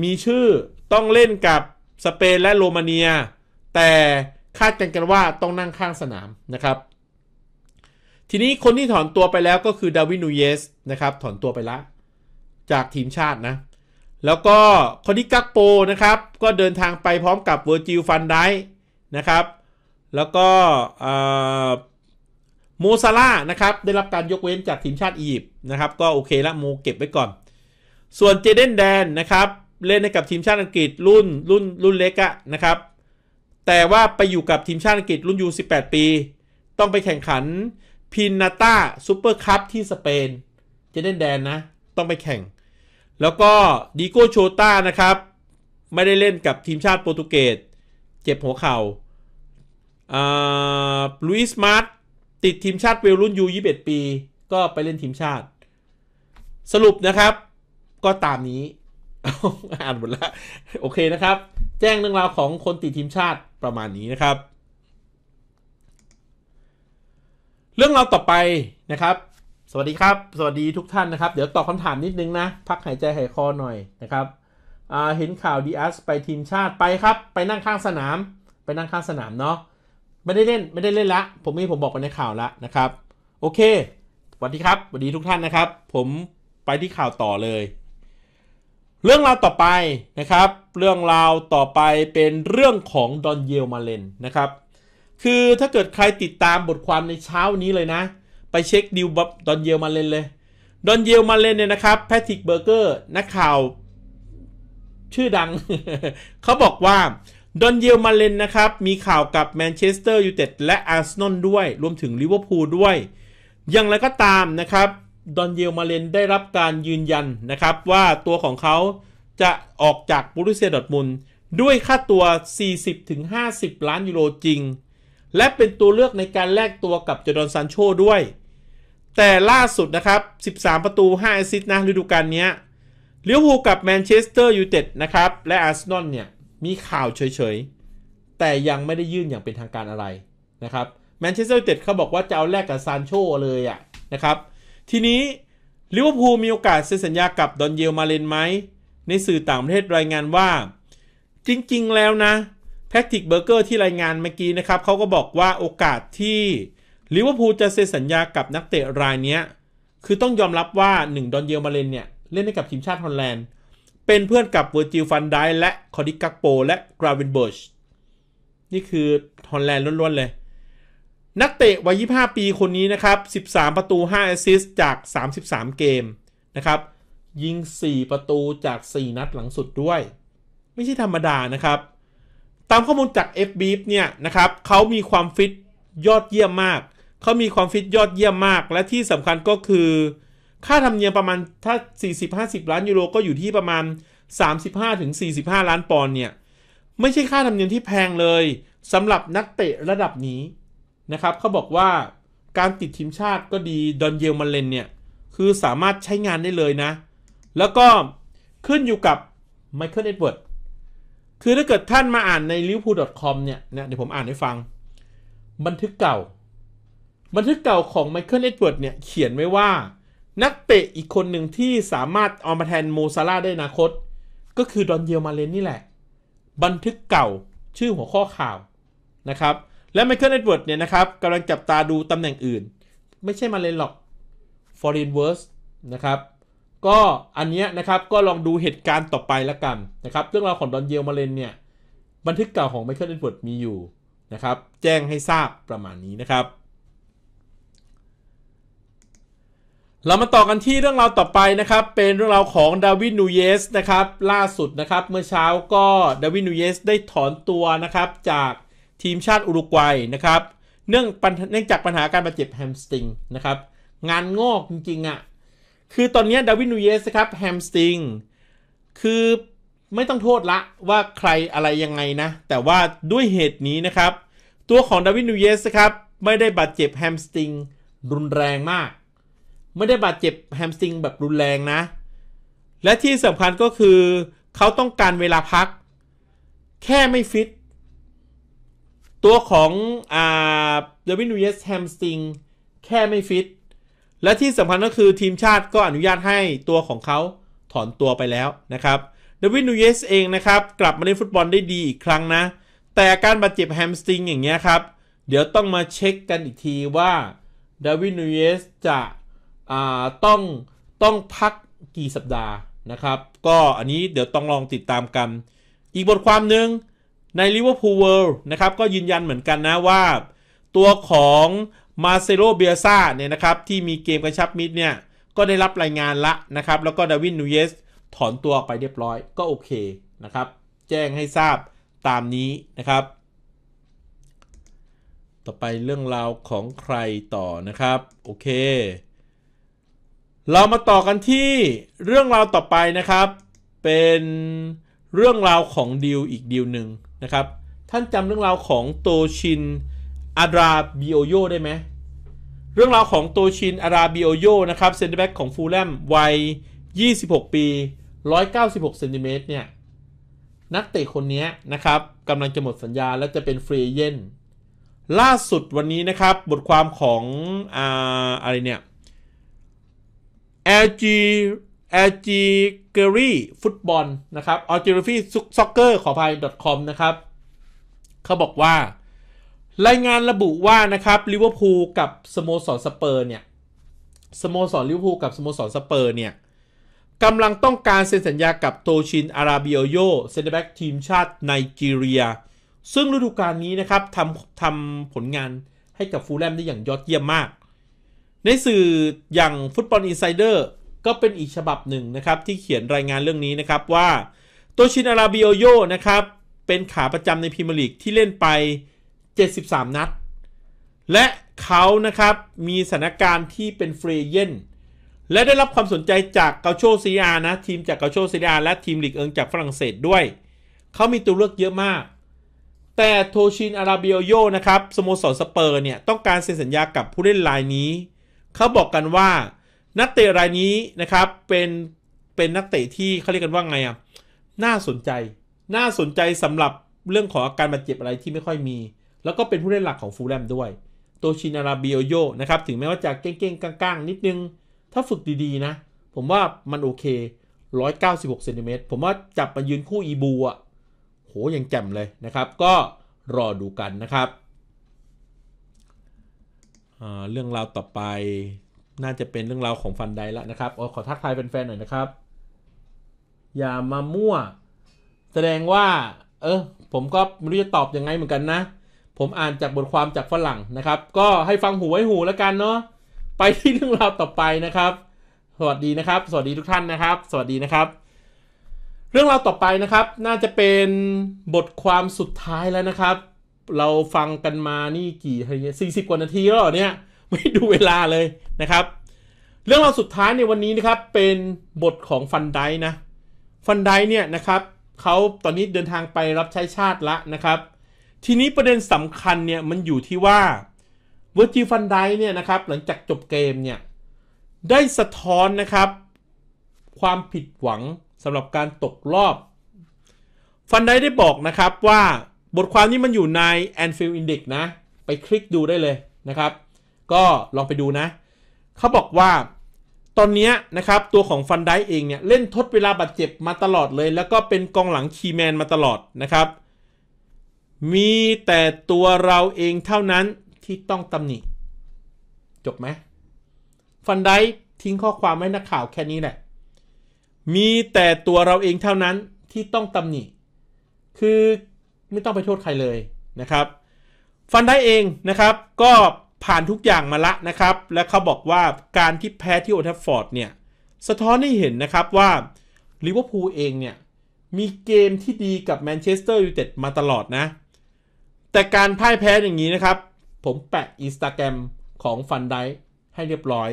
มีชื่อต้องเล่นกับสเปนและโรมาเนีย แต่คาดกันกันว่าต้องนั่งข้างสนามนะครับ ทีนี้คนที่ถอนตัวไปแล้วก็คือดาวินูเยสนะครับ ถอนตัวไปละ จากทีมชาตินะ แล้วก็คนที่กักโปนะครับก็เดินทางไปพร้อมกับเวอร์จิลฟันไดนะครับ แล้วก็โมซาร่านะครับได้รับการยกเว้นจากทีมชาติอียิปต์นะครับ ก็โอเคละโมเก็บไว้ก่อน ส่วนเจเดนแดนนะครับ เล่นให้กับทีมชาติอังกฤษรุ่นรุ่นรุ่นเล็กอะนะครับแต่ว่าไปอยู่กับทีมชาติอังกฤษรุ่นยู 18 ปี ต้องไปแข่งขันพินนาตาซูเปอร์คัพที่สเปน จะเล่นแดนนะ ต้องไปแข่ง แล้วก็ดิโกโชต้านะครับ ไม่ได้เล่นกับทีมชาติโปรตุเกสเจ็บหัวเขา่าลุยส์มาร์ตติดทีมชาติเวลรุ่นยู 21 ปี ก็ไปเล่นทีมชาติ สรุปนะครับก็ตามนี้ อ่านหมดละโอเคนะครับแจ้งเรื่องราวของคนติดทีมชาติประมาณนี้นะครับ เรื่องราวต่อไปนะครับ สวัสดีครับ สวัสดีทุกท่านนะครับเดี๋ยวตอบคำถามนิดนึงนะพักหายใจหายคอหน่อยนะครับ เห็นข่าวดีอัสไปทีมชาติไปครับ ไปนั่งข้างสนาม ไปนั่งข้างสนามเนาะไม่ได้เล่น ไม่ได้เล่นละผมมีผมบอกไปในข่าวละนะครับ โอเค สวัสดีครับ สวัสดีทุกท่านนะครับ ผมไปที่ข่าวต่อเลยเรื่องราวต่อไปนะครับ เรื่องราวต่อไปเป็นเรื่องของดอนเยลมาเลนนะครับ คือถ้าเกิดใครติดตามบทความในเช้านี้เลยนะ ไปเช็คดิวบับดอนเยลมาเลนเลย ดอนเยลมาเลนเนี่ยนะครับแพทริกเบอร์เกอร์ นักข่าว ชื่อดัง เขาบอกว่าดอนเยลมาเลนนะครับ มีข่าวกับแมนเชสเตอร์ยูไนเต็ดและอาร์เซนอลด้วย รวมถึงลิเวอร์พูลด้วย อย่างไรก็ตามนะครับดอนเยลมาเลนได้รับการยืนยันนะครับ ว่าตัวของเขาจะออกจากบุรุเซียดอทมุนด้วยค่าตัว 40-50 ล้านยูโรจริง และเป็นตัวเลือกในการแลกตัวกับจอดอนซันโชด้วย แต่ล่าสุดนะครับ 13 ประตู 5 แอซิสต์นะฤดูกาลนี้เลี้ยวหูกับแมนเชสเตอร์ยูไนเต็ดนะครับ และอาร์เซนอลเนี่ยมีข่าวเฉยๆแต่ยังไม่ได้ยื่นอย่างเป็นทางการอะไรนะครับแมนเชสเตอร์ยูไนเต็ดเขาบอกว่าจะเอาแลกกับซานโชเลยอะนะครับทีนี้ลิเวอร์พูลมีโอกาสเซ็นสัญญากับดอนเยลมาเลนไหมในสื่อต่างประเทศรายงานว่า จริงๆแล้วนะแพคติกเบอร์เกอร์ที่รายงานเมื่อกี้นะครับเขาก็บอกว่าโอกาสที่ลิเวอร์พูลจะเซ็นสัญญากับนักเตะรายนี้คือต้องยอมรับว่า1ดอนเยลมาเลนเนี่ย เล่นให้กับทีมชาติฮอลแลนด์เป็นเพื่อนกับเวอร์จิลฟันไดและคอดิกักโปและกราวินเบิร์ชนี่คือฮอลแลนด์ล้วนๆเลยนักเตะวัย25 ปีคนนี้นะครับ13 ประตู 5 แอสซิสต์จาก 33 เกมนะครับ ยิง 4 ประตูจาก 4 นัดหลังสุดด้วย ไม่ใช่ธรรมดานะครับ ตามข้อมูลจาก f b เนี่ยนะครับเขามีความฟิตยอดเยี่ยมมาก เขามีความฟิตยอดเยี่ยมมาก และที่สำคัญก็คือ ค่าธรรมเนียมประมาณถ้า 40-50 ล้านยูโรก็อยู่ที่ประมาณ 35-45 ล้านปอนด์เนี่ย ไม่ใช่ค่าธรรมเนียมที่แพงเลยสำหรับนักเตะระดับนี้นะครับ เขาบอกว่าการติดทีมชาติก็ดีดอนเยลมาเลนเนี่ย คือสามารถใช้งานได้เลยนะ แล้วก็ขึ้นอยู่กับไมเคิลเอ็ดเวิร์ดคือถ้าเกิดท่านมาอ่านใน l i v e r p o o l c o m เนี่ยนเดี๋ยวผมอ่านให้ฟัง บันทึกเก่า บันทึกเก่าของไมเคิลเอ็ดเวิร์ดเนี่ย เขียนไว้ว่า นักเตะอีกคนหนึ่งที่สามารถเอามาแทนโมซาร่าได้นาคต ก็คือดอนเยลมาเลนนี่แหละ บันทึกเก่าชื่อหัวข้อข่าวนะครับและไมเคิลเอ็ดเวิร์ดเนี่ยนะครับกำลังจับตาดูตำแหน่งอื่น ไม่ใช่มาเลนหรอก foreign w o r s สนะครับก็อันเนี้ยนะครับก็ลองดูเหตุการณ์ต่อไปละกันนะครับ เรื่องราวของดอนเยล มาเลนเนี่ยบันทึกเก่าของไมเคิลเอ็ดเวิร์ดมีอยู่นะครับแจ้งให้ทราบประมาณนี้นะครับ เรามาต่อกันที่เรื่องราวต่อไปนะครับเป็นเรื่องราวของดาวิดนูเยสนะครับล่าสุดนะครับเมื่อเช้าก็ดาวิดนูเยสได้ถอนตัวนะครับจากทีมชาติอุรุกวัยนะครับเนื่องเนื่องจากปัญหาการบาดเจ็บแฮมสติงนะครับ งานงอกจริง ๆอะ่ะ คือตอนนี้ดาวินนูเยสครับแฮมสติง คือไม่ต้องโทษละว่าใครอะไรยังไงนะ แต่ว่าด้วยเหตุนี้นะครับ ตัวของดาวินนูเยสครับ ไม่ได้บาดเจ็บแฮมสติงรุนแรงมาก ไม่ได้บาดเจ็บแฮมสติงแบบรุนแรงนะ และที่สำคัญก็คือเขาต้องการเวลาพักแค่ไม่ฟิตตัวของเดวินนูเยสแฮมสติงแค่ไม่ฟิตและที่สำคัญก็คือทีมชาติก็อนุญาตให้ตัวของเขาถอนตัวไปแล้วนะครับเดวินนูเยสเองนะครับ กลับมาเล่นฟุตบอลได้ดีอีกครั้งนะ แต่การบาดเจ็บแฮมสติงอย่างเงี้ยครับ เดี๋ยวต้องมาเช็คกันอีกทีว่าเดวินนูเยสจะต้องต้องพักกี่สัปดาห์นะครับ ก็อันนี้เดี๋ยวต้องลองติดตามกัน อีกบทความหนึ่งในลิเวอร์พูลเวิลด์นะครับก็ยืนยันเหมือนกันนะว่า ตัวของมาเซโลเบียซาเนี่ยนะครับที่มีเกมกระชับมิดเนี่ยก็ได้รับรายงานละนะครับ แล้วก็ดาวินนูเยสถอนตัวออกไปเรียบร้อยก็โอเคนะครับแจ้งให้ทราบตามนี้นะครับ ต่อไปเรื่องราวของใครต่อนะครับ โอเค เรามาต่อกันที่เรื่องราวต่อไปนะครับ เป็นเรื่องราวของดีลอีกดีลหนึ่งนะครับท่านจำเรื่องราวของโตชินอาราบิโอโยได้ไหมเรื่องราวของโตชินอาราบิโอโยนะครับเซนเตอร์แบ็กของฟูลแลมวัย26 ปี 196เซนติเมตรเนี่ย นักเตะคนนี้นะครับกำลังจะหมดสัญญาและจะเป็นฟรีเย่นล่าสุดวันนี้นะครับบทความของออะไรเนี่ย LG LG e r y Football นะครับ Algeria Soccer ขอภัย .com นะครับ เขาบอกว่ารายงานระบุว่านะครับลิเวอร์พูลกับสโมสรสเปอร์เนี่ยสโมสรลิเวอร์พูลกับสโมสรสเปอร์เนี่ยกำลังต้องการเซ็นสัญญากับโตชินอาราบิโอโยเซนเตอร์แบ็กทีมชาติไนจีเรียซึ่งฤดูกาลนี้นะครับทำทำผลงานให้กับฟูลแลมได้อย่างยอดเยี่ยมมากในสื่ออย่างฟุตบอลอินไซเดอร์ก็เป็นอีกฉบับหนึ่งนะครับ ที่เขียนรายงานเรื่องนี้นะครับว่าตัวชินอาราบิโอโยนะครับ เป็นขาประจำในพรีเมียร์ลีกที่เล่นไป 73 นัด และเขานะครับ มีสถานการณ์ที่เป็นฟรีเย่นและได้รับความสนใจจากเกาโชซีอานะ ทีมจากเกาโชซีอาและทีมลีกเอิงจากฝรั่งเศสด้วย เขามีตัวเลือกเยอะมาก แต่โทชินอาราเบียโยนะครับสโมสรสเปอร์เนี่ยต้องการเซ็นสัญญากับผู้เล่นรายนี้เขาบอกกันว่านักเตะรายนี้นะครับเป็นเป็นนักเตะที่เขาเรียกกันว่าไงอ่ะ น่าสนใจน่าสนใจสำหรับเรื่องของอาการบาดเจ็บอะไรที่ไม่ค่อยมี แล้วก็เป็นผู้เล่นหลักของฟูลแลมด้วยโตชินาราบิโอโยนะครับถึงแม้ว่าจะเก้งๆก้างๆ นิดนึงถ้าฝึกดีๆนะ ผมว่ามันโอเค 196เซนติเมตรผมว่าจับมายืนคู่อีบูอ่ะ โหยังแจ่มเลยนะครับ ก็รอดูกันนะครับเรื่องราวต่อไปน่าจะเป็นเรื่องราวของฟันไดแล้วนะครับขอทักทายแฟนๆหน่อยนะครับ อย่ามามั่ว แสดงว่า เออผมก็ไม่รู้จะตอบยังไงเหมือนกันนะ ผมอ่านจากบทความจากฝรั่งนะครับ ก็ให้ฟังหูไว้หูแล้วกันเนาะ ไปที่เรื่องราวต่อไปนะครับ สวัสดีนะครับ สวัสดีทุกท่านนะครับ สวัสดีนะครับ เรื่องราวต่อไปนะครับ น่าจะเป็นบทความสุดท้ายแล้วนะครับ เราฟังกันมานี่กี่ทีสี่สิบกว่านาทีแล้วเนี่ยไม่ดูเวลาเลยนะครับ เรื่องราวสุดท้ายในวันนี้นะครับเป็นบทของฟันไดนะ ฟันไดเนี่ยนะครับเขาตอนนี้เดินทางไปรับใช้ชาติละนะครับ ทีนี้ประเด็นสำคัญเนี่ยมันอยู่ที่ว่าเวอร์จิฟันไดเนี่ยนะครับ หลังจากจบเกมเนี่ยได้สะท้อนนะครับ ความผิดหวังสำหรับการตกรอบฟันไดได้บอกนะครับว่าบทความนี้มันอยู่ใน Anfield Index นะ ไปคลิกดูได้เลยนะครับก็ลองไปดูนะ เขาบอกว่าตอนนี้นะครับ ตัวของฟันไดเองเนี่ยเล่นทดเวลาบาดเจ็บมาตลอดเลย แล้วก็เป็นกองหลังคีแมนมาตลอดนะครับ มีแต่ตัวเราเองเท่านั้นที่ต้องตำหนิ จบไหมฟันไดทิ้งข้อความไว้นักข่าวแค่นี้แหละมีแต่ตัวเราเองเท่านั้นที่ต้องตำหนิคือไม่ต้องไปโทษใครเลยนะครับฟันไดเองนะครับก็ผ่านทุกอย่างมาละนะครับ และเขาบอกว่าการที่แพ้ที่โอทัฟฟอร์ดเนี่ย สะท้อนให้เห็นนะครับว่าลิเวอร์พูลเองเนี่ย มีเกมที่ดีกับแมนเชสเตอร์ยูไนเต็ดมาตลอดนะ แต่การพ่ายแพ้อย่างนี้นะครับ ผมแปะอินสตาแกรมของฟันไดให้เรียบร้อย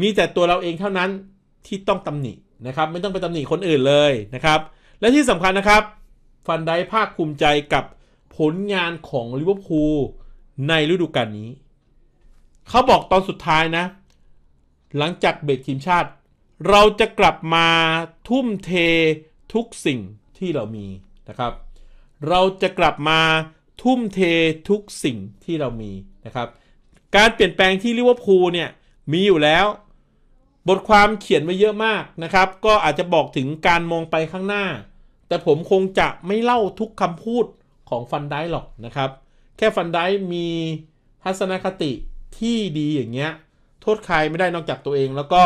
มีแต่ตัวเราเองเท่านั้นที่ต้องตำหนินะครับ ไม่ต้องไปตำหนิคนอื่นเลยนะครับ และที่สำคัญนะครับฟันไดภาคภูมิใจกับผลงานของลิเวอร์พูลในฤดูกาลนี้ เขาบอกตอนสุดท้ายนะ หลังจากเบรกทีมชาติ เราจะกลับมาทุ่มเททุกสิ่งที่เรามีนะครับ เราจะกลับมาทุ่มเททุกสิ่งที่เรามีนะครับ การเปลี่ยนแปลงที่ลิเวอร์พูลเนี่ยมีอยู่แล้ว บทความเขียนไว้เยอะมากนะครับ ก็อาจจะบอกถึงการมองไปข้างหน้า แต่ผมคงจะไม่เล่าทุกคำพูดของฟันได้หรอกนะครับแค่ฟันได้มีทัศนคติที่ดีอย่างเงี้ยโทษใครไม่ได้นอกจากตัวเอง แล้วก็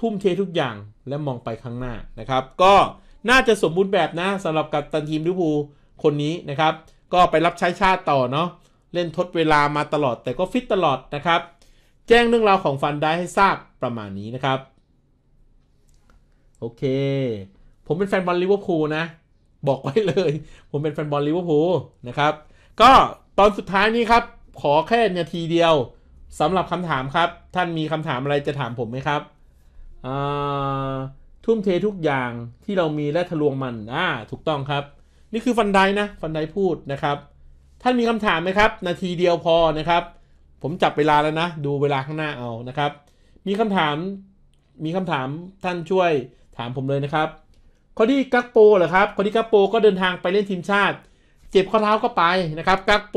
ทุ่มเททุกอย่างและมองไปข้างหน้านะครับ ก็น่าจะสมบูรณ์แบบนะสำหรับกัปตันทีมลิเวอร์พูลคนนี้นะครับ ก็ไปรับใช้ชาติต่อเนาะเล่นทดเวลามาตลอด แต่ก็ฟิตตลอดนะครับ แจ้งเรื่องราวของฟันได้ให้ทราบประมาณนี้นะครับ โอเคผมเป็นแฟนบอลลิเวอร์พูลนะบอกไว้เลยผมเป็นแฟนบอลลิเวอร์พูลนะครับก็ตอนสุดท้ายนี้ครับ ขอแค่นาทีเดียวสำหรับคำถามครับ ท่านมีคำถามอะไรจะถามผมไหมครับทุ่มเททุกอย่างที่เรามีและทะลวงมัน อ่าถูกต้องครับ นี่คือฟันไดนะฟันไดพูดนะครับ ท่านมีคำถามไหมครับ นาทีเดียวพอนะครับ ผมจับเวลาแล้วนะ ดูเวลาข้างหน้าเอานะครับ มีคำถามมีคำถามท่านช่วยถามผมเลยนะครับคอดี้กักโปเหรอครับคอดี้กักโปก็เดินทางไปเล่นทีมชาติเจ็บข้อเท้าก็ไปนะครับกักโป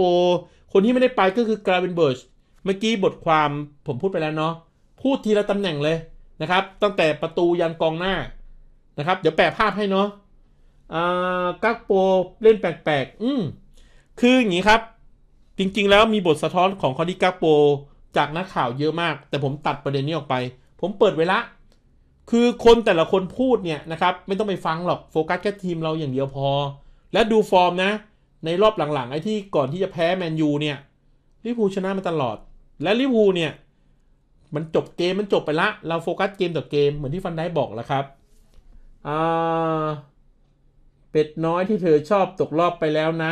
คนที่ไม่ได้ไปก็คือกราเวนเบิร์ชเมื่อกี้บทความผมพูดไปแล้วเนาะพูดทีละตำแหน่งเลยนะครับ ตั้งแต่ประตูยันกองหน้านะครับ เดี๋ยวแปะภาพให้เนาะกักโปเล่นแปลกๆอืมคืออย่างนี้ครับ จริงๆ แล้วมีบทสะท้อนของคอดิกักโปจากนักข่าวเยอะมาก แต่ผมตัดประเด็นนี้ออกไป ผมเปิดไว้ละ คือคนแต่ละคนพูดเนี่ยนะครับ ไม่ต้องไปฟังหรอกโฟกัสแค่ทีมเราอย่างเดียวพอ และดูฟอร์มนะในรอบหลังๆไอ้ที่ก่อนที่จะแพ้แมนยูเนี่ยลิพูชนะมาตลอด และลิพูเนี่ย มันจบเกมมันจบไปละเราโฟกัสเกมต่อเกมเหมือนที่ฟันได้บอกแล้วครับ อ่า เป็ดน้อยที่เธอชอบตกรอบไปแล้วนะ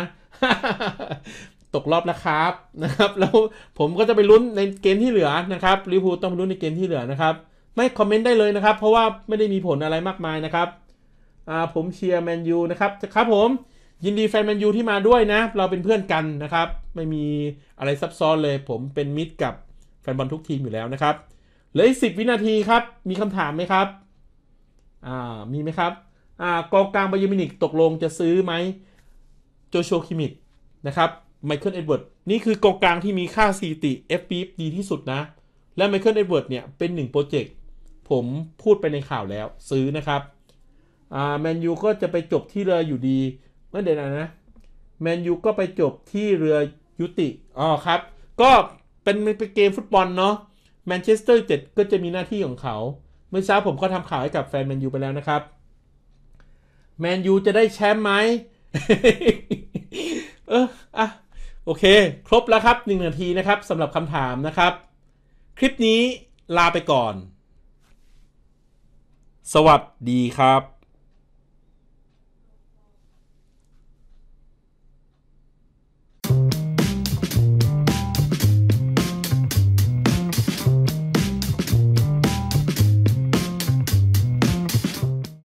ตกรอบแล้วครับนะครับ แล้วผมก็จะไปลุ้นในเกมที่เหลือนะครับลิพูต้องไปลุ้นในเกมที่เหลือนะครับ ไม่คอมเมนต์ได้เลยนะครับ เพราะว่าไม่ได้มีผลอะไรมากมายนะครับอ่าผมเชียร์แมนยูนะครับ ครับผมยินดีแฟนแมนยูที่มาด้วยนะ เราเป็นเพื่อนกันนะครับ ไม่มีอะไรซับซ้อนเลย ผมเป็นมิตรกับแฟนบอลทุกทีมอยู่แล้วนะครับ เหลืออีกสิวินาทีครับ มีคำถามไหมครับ อ่ามีไหมครับ อ่ากองกลางบายยมินิกตกลงจะซื้อไหม โจชัวคิมิดนะครับ ไมเคิลเอ็ดเวิร์ด นี่คือกองกลางที่มีค่าสถิติ f p ดีที่สุดนะ และไมเคิลเอ็ดเวิร์ดเนี่ยเป็นหนึ่งโปรเจกต์ผมพูดไปในข่าวแล้วซื้อนะครับแมนยูก็จะไปจบที่เรืออยู่ดีไม่เดีนยวนะแมนยูก็ไปจบที่เรือยุติอ๋อครับ ก็เป็นเป็นเกมฟุตบอลเนาะแมนเชสเตอร์เจ็ดก็จะมีหน้าที่ของเขาเมื่อเช้าผมก็ทำข่าวให้กับแฟนแมนยูไปแล้วนะครับแมนยูจะได้แชมป์ไหมเอออ่ะโอเค ครบแล้วครับงนาทีนะครับสำหรับคำถามนะครับ คลิปนี้ลาไปก่อน สวัสดีครับ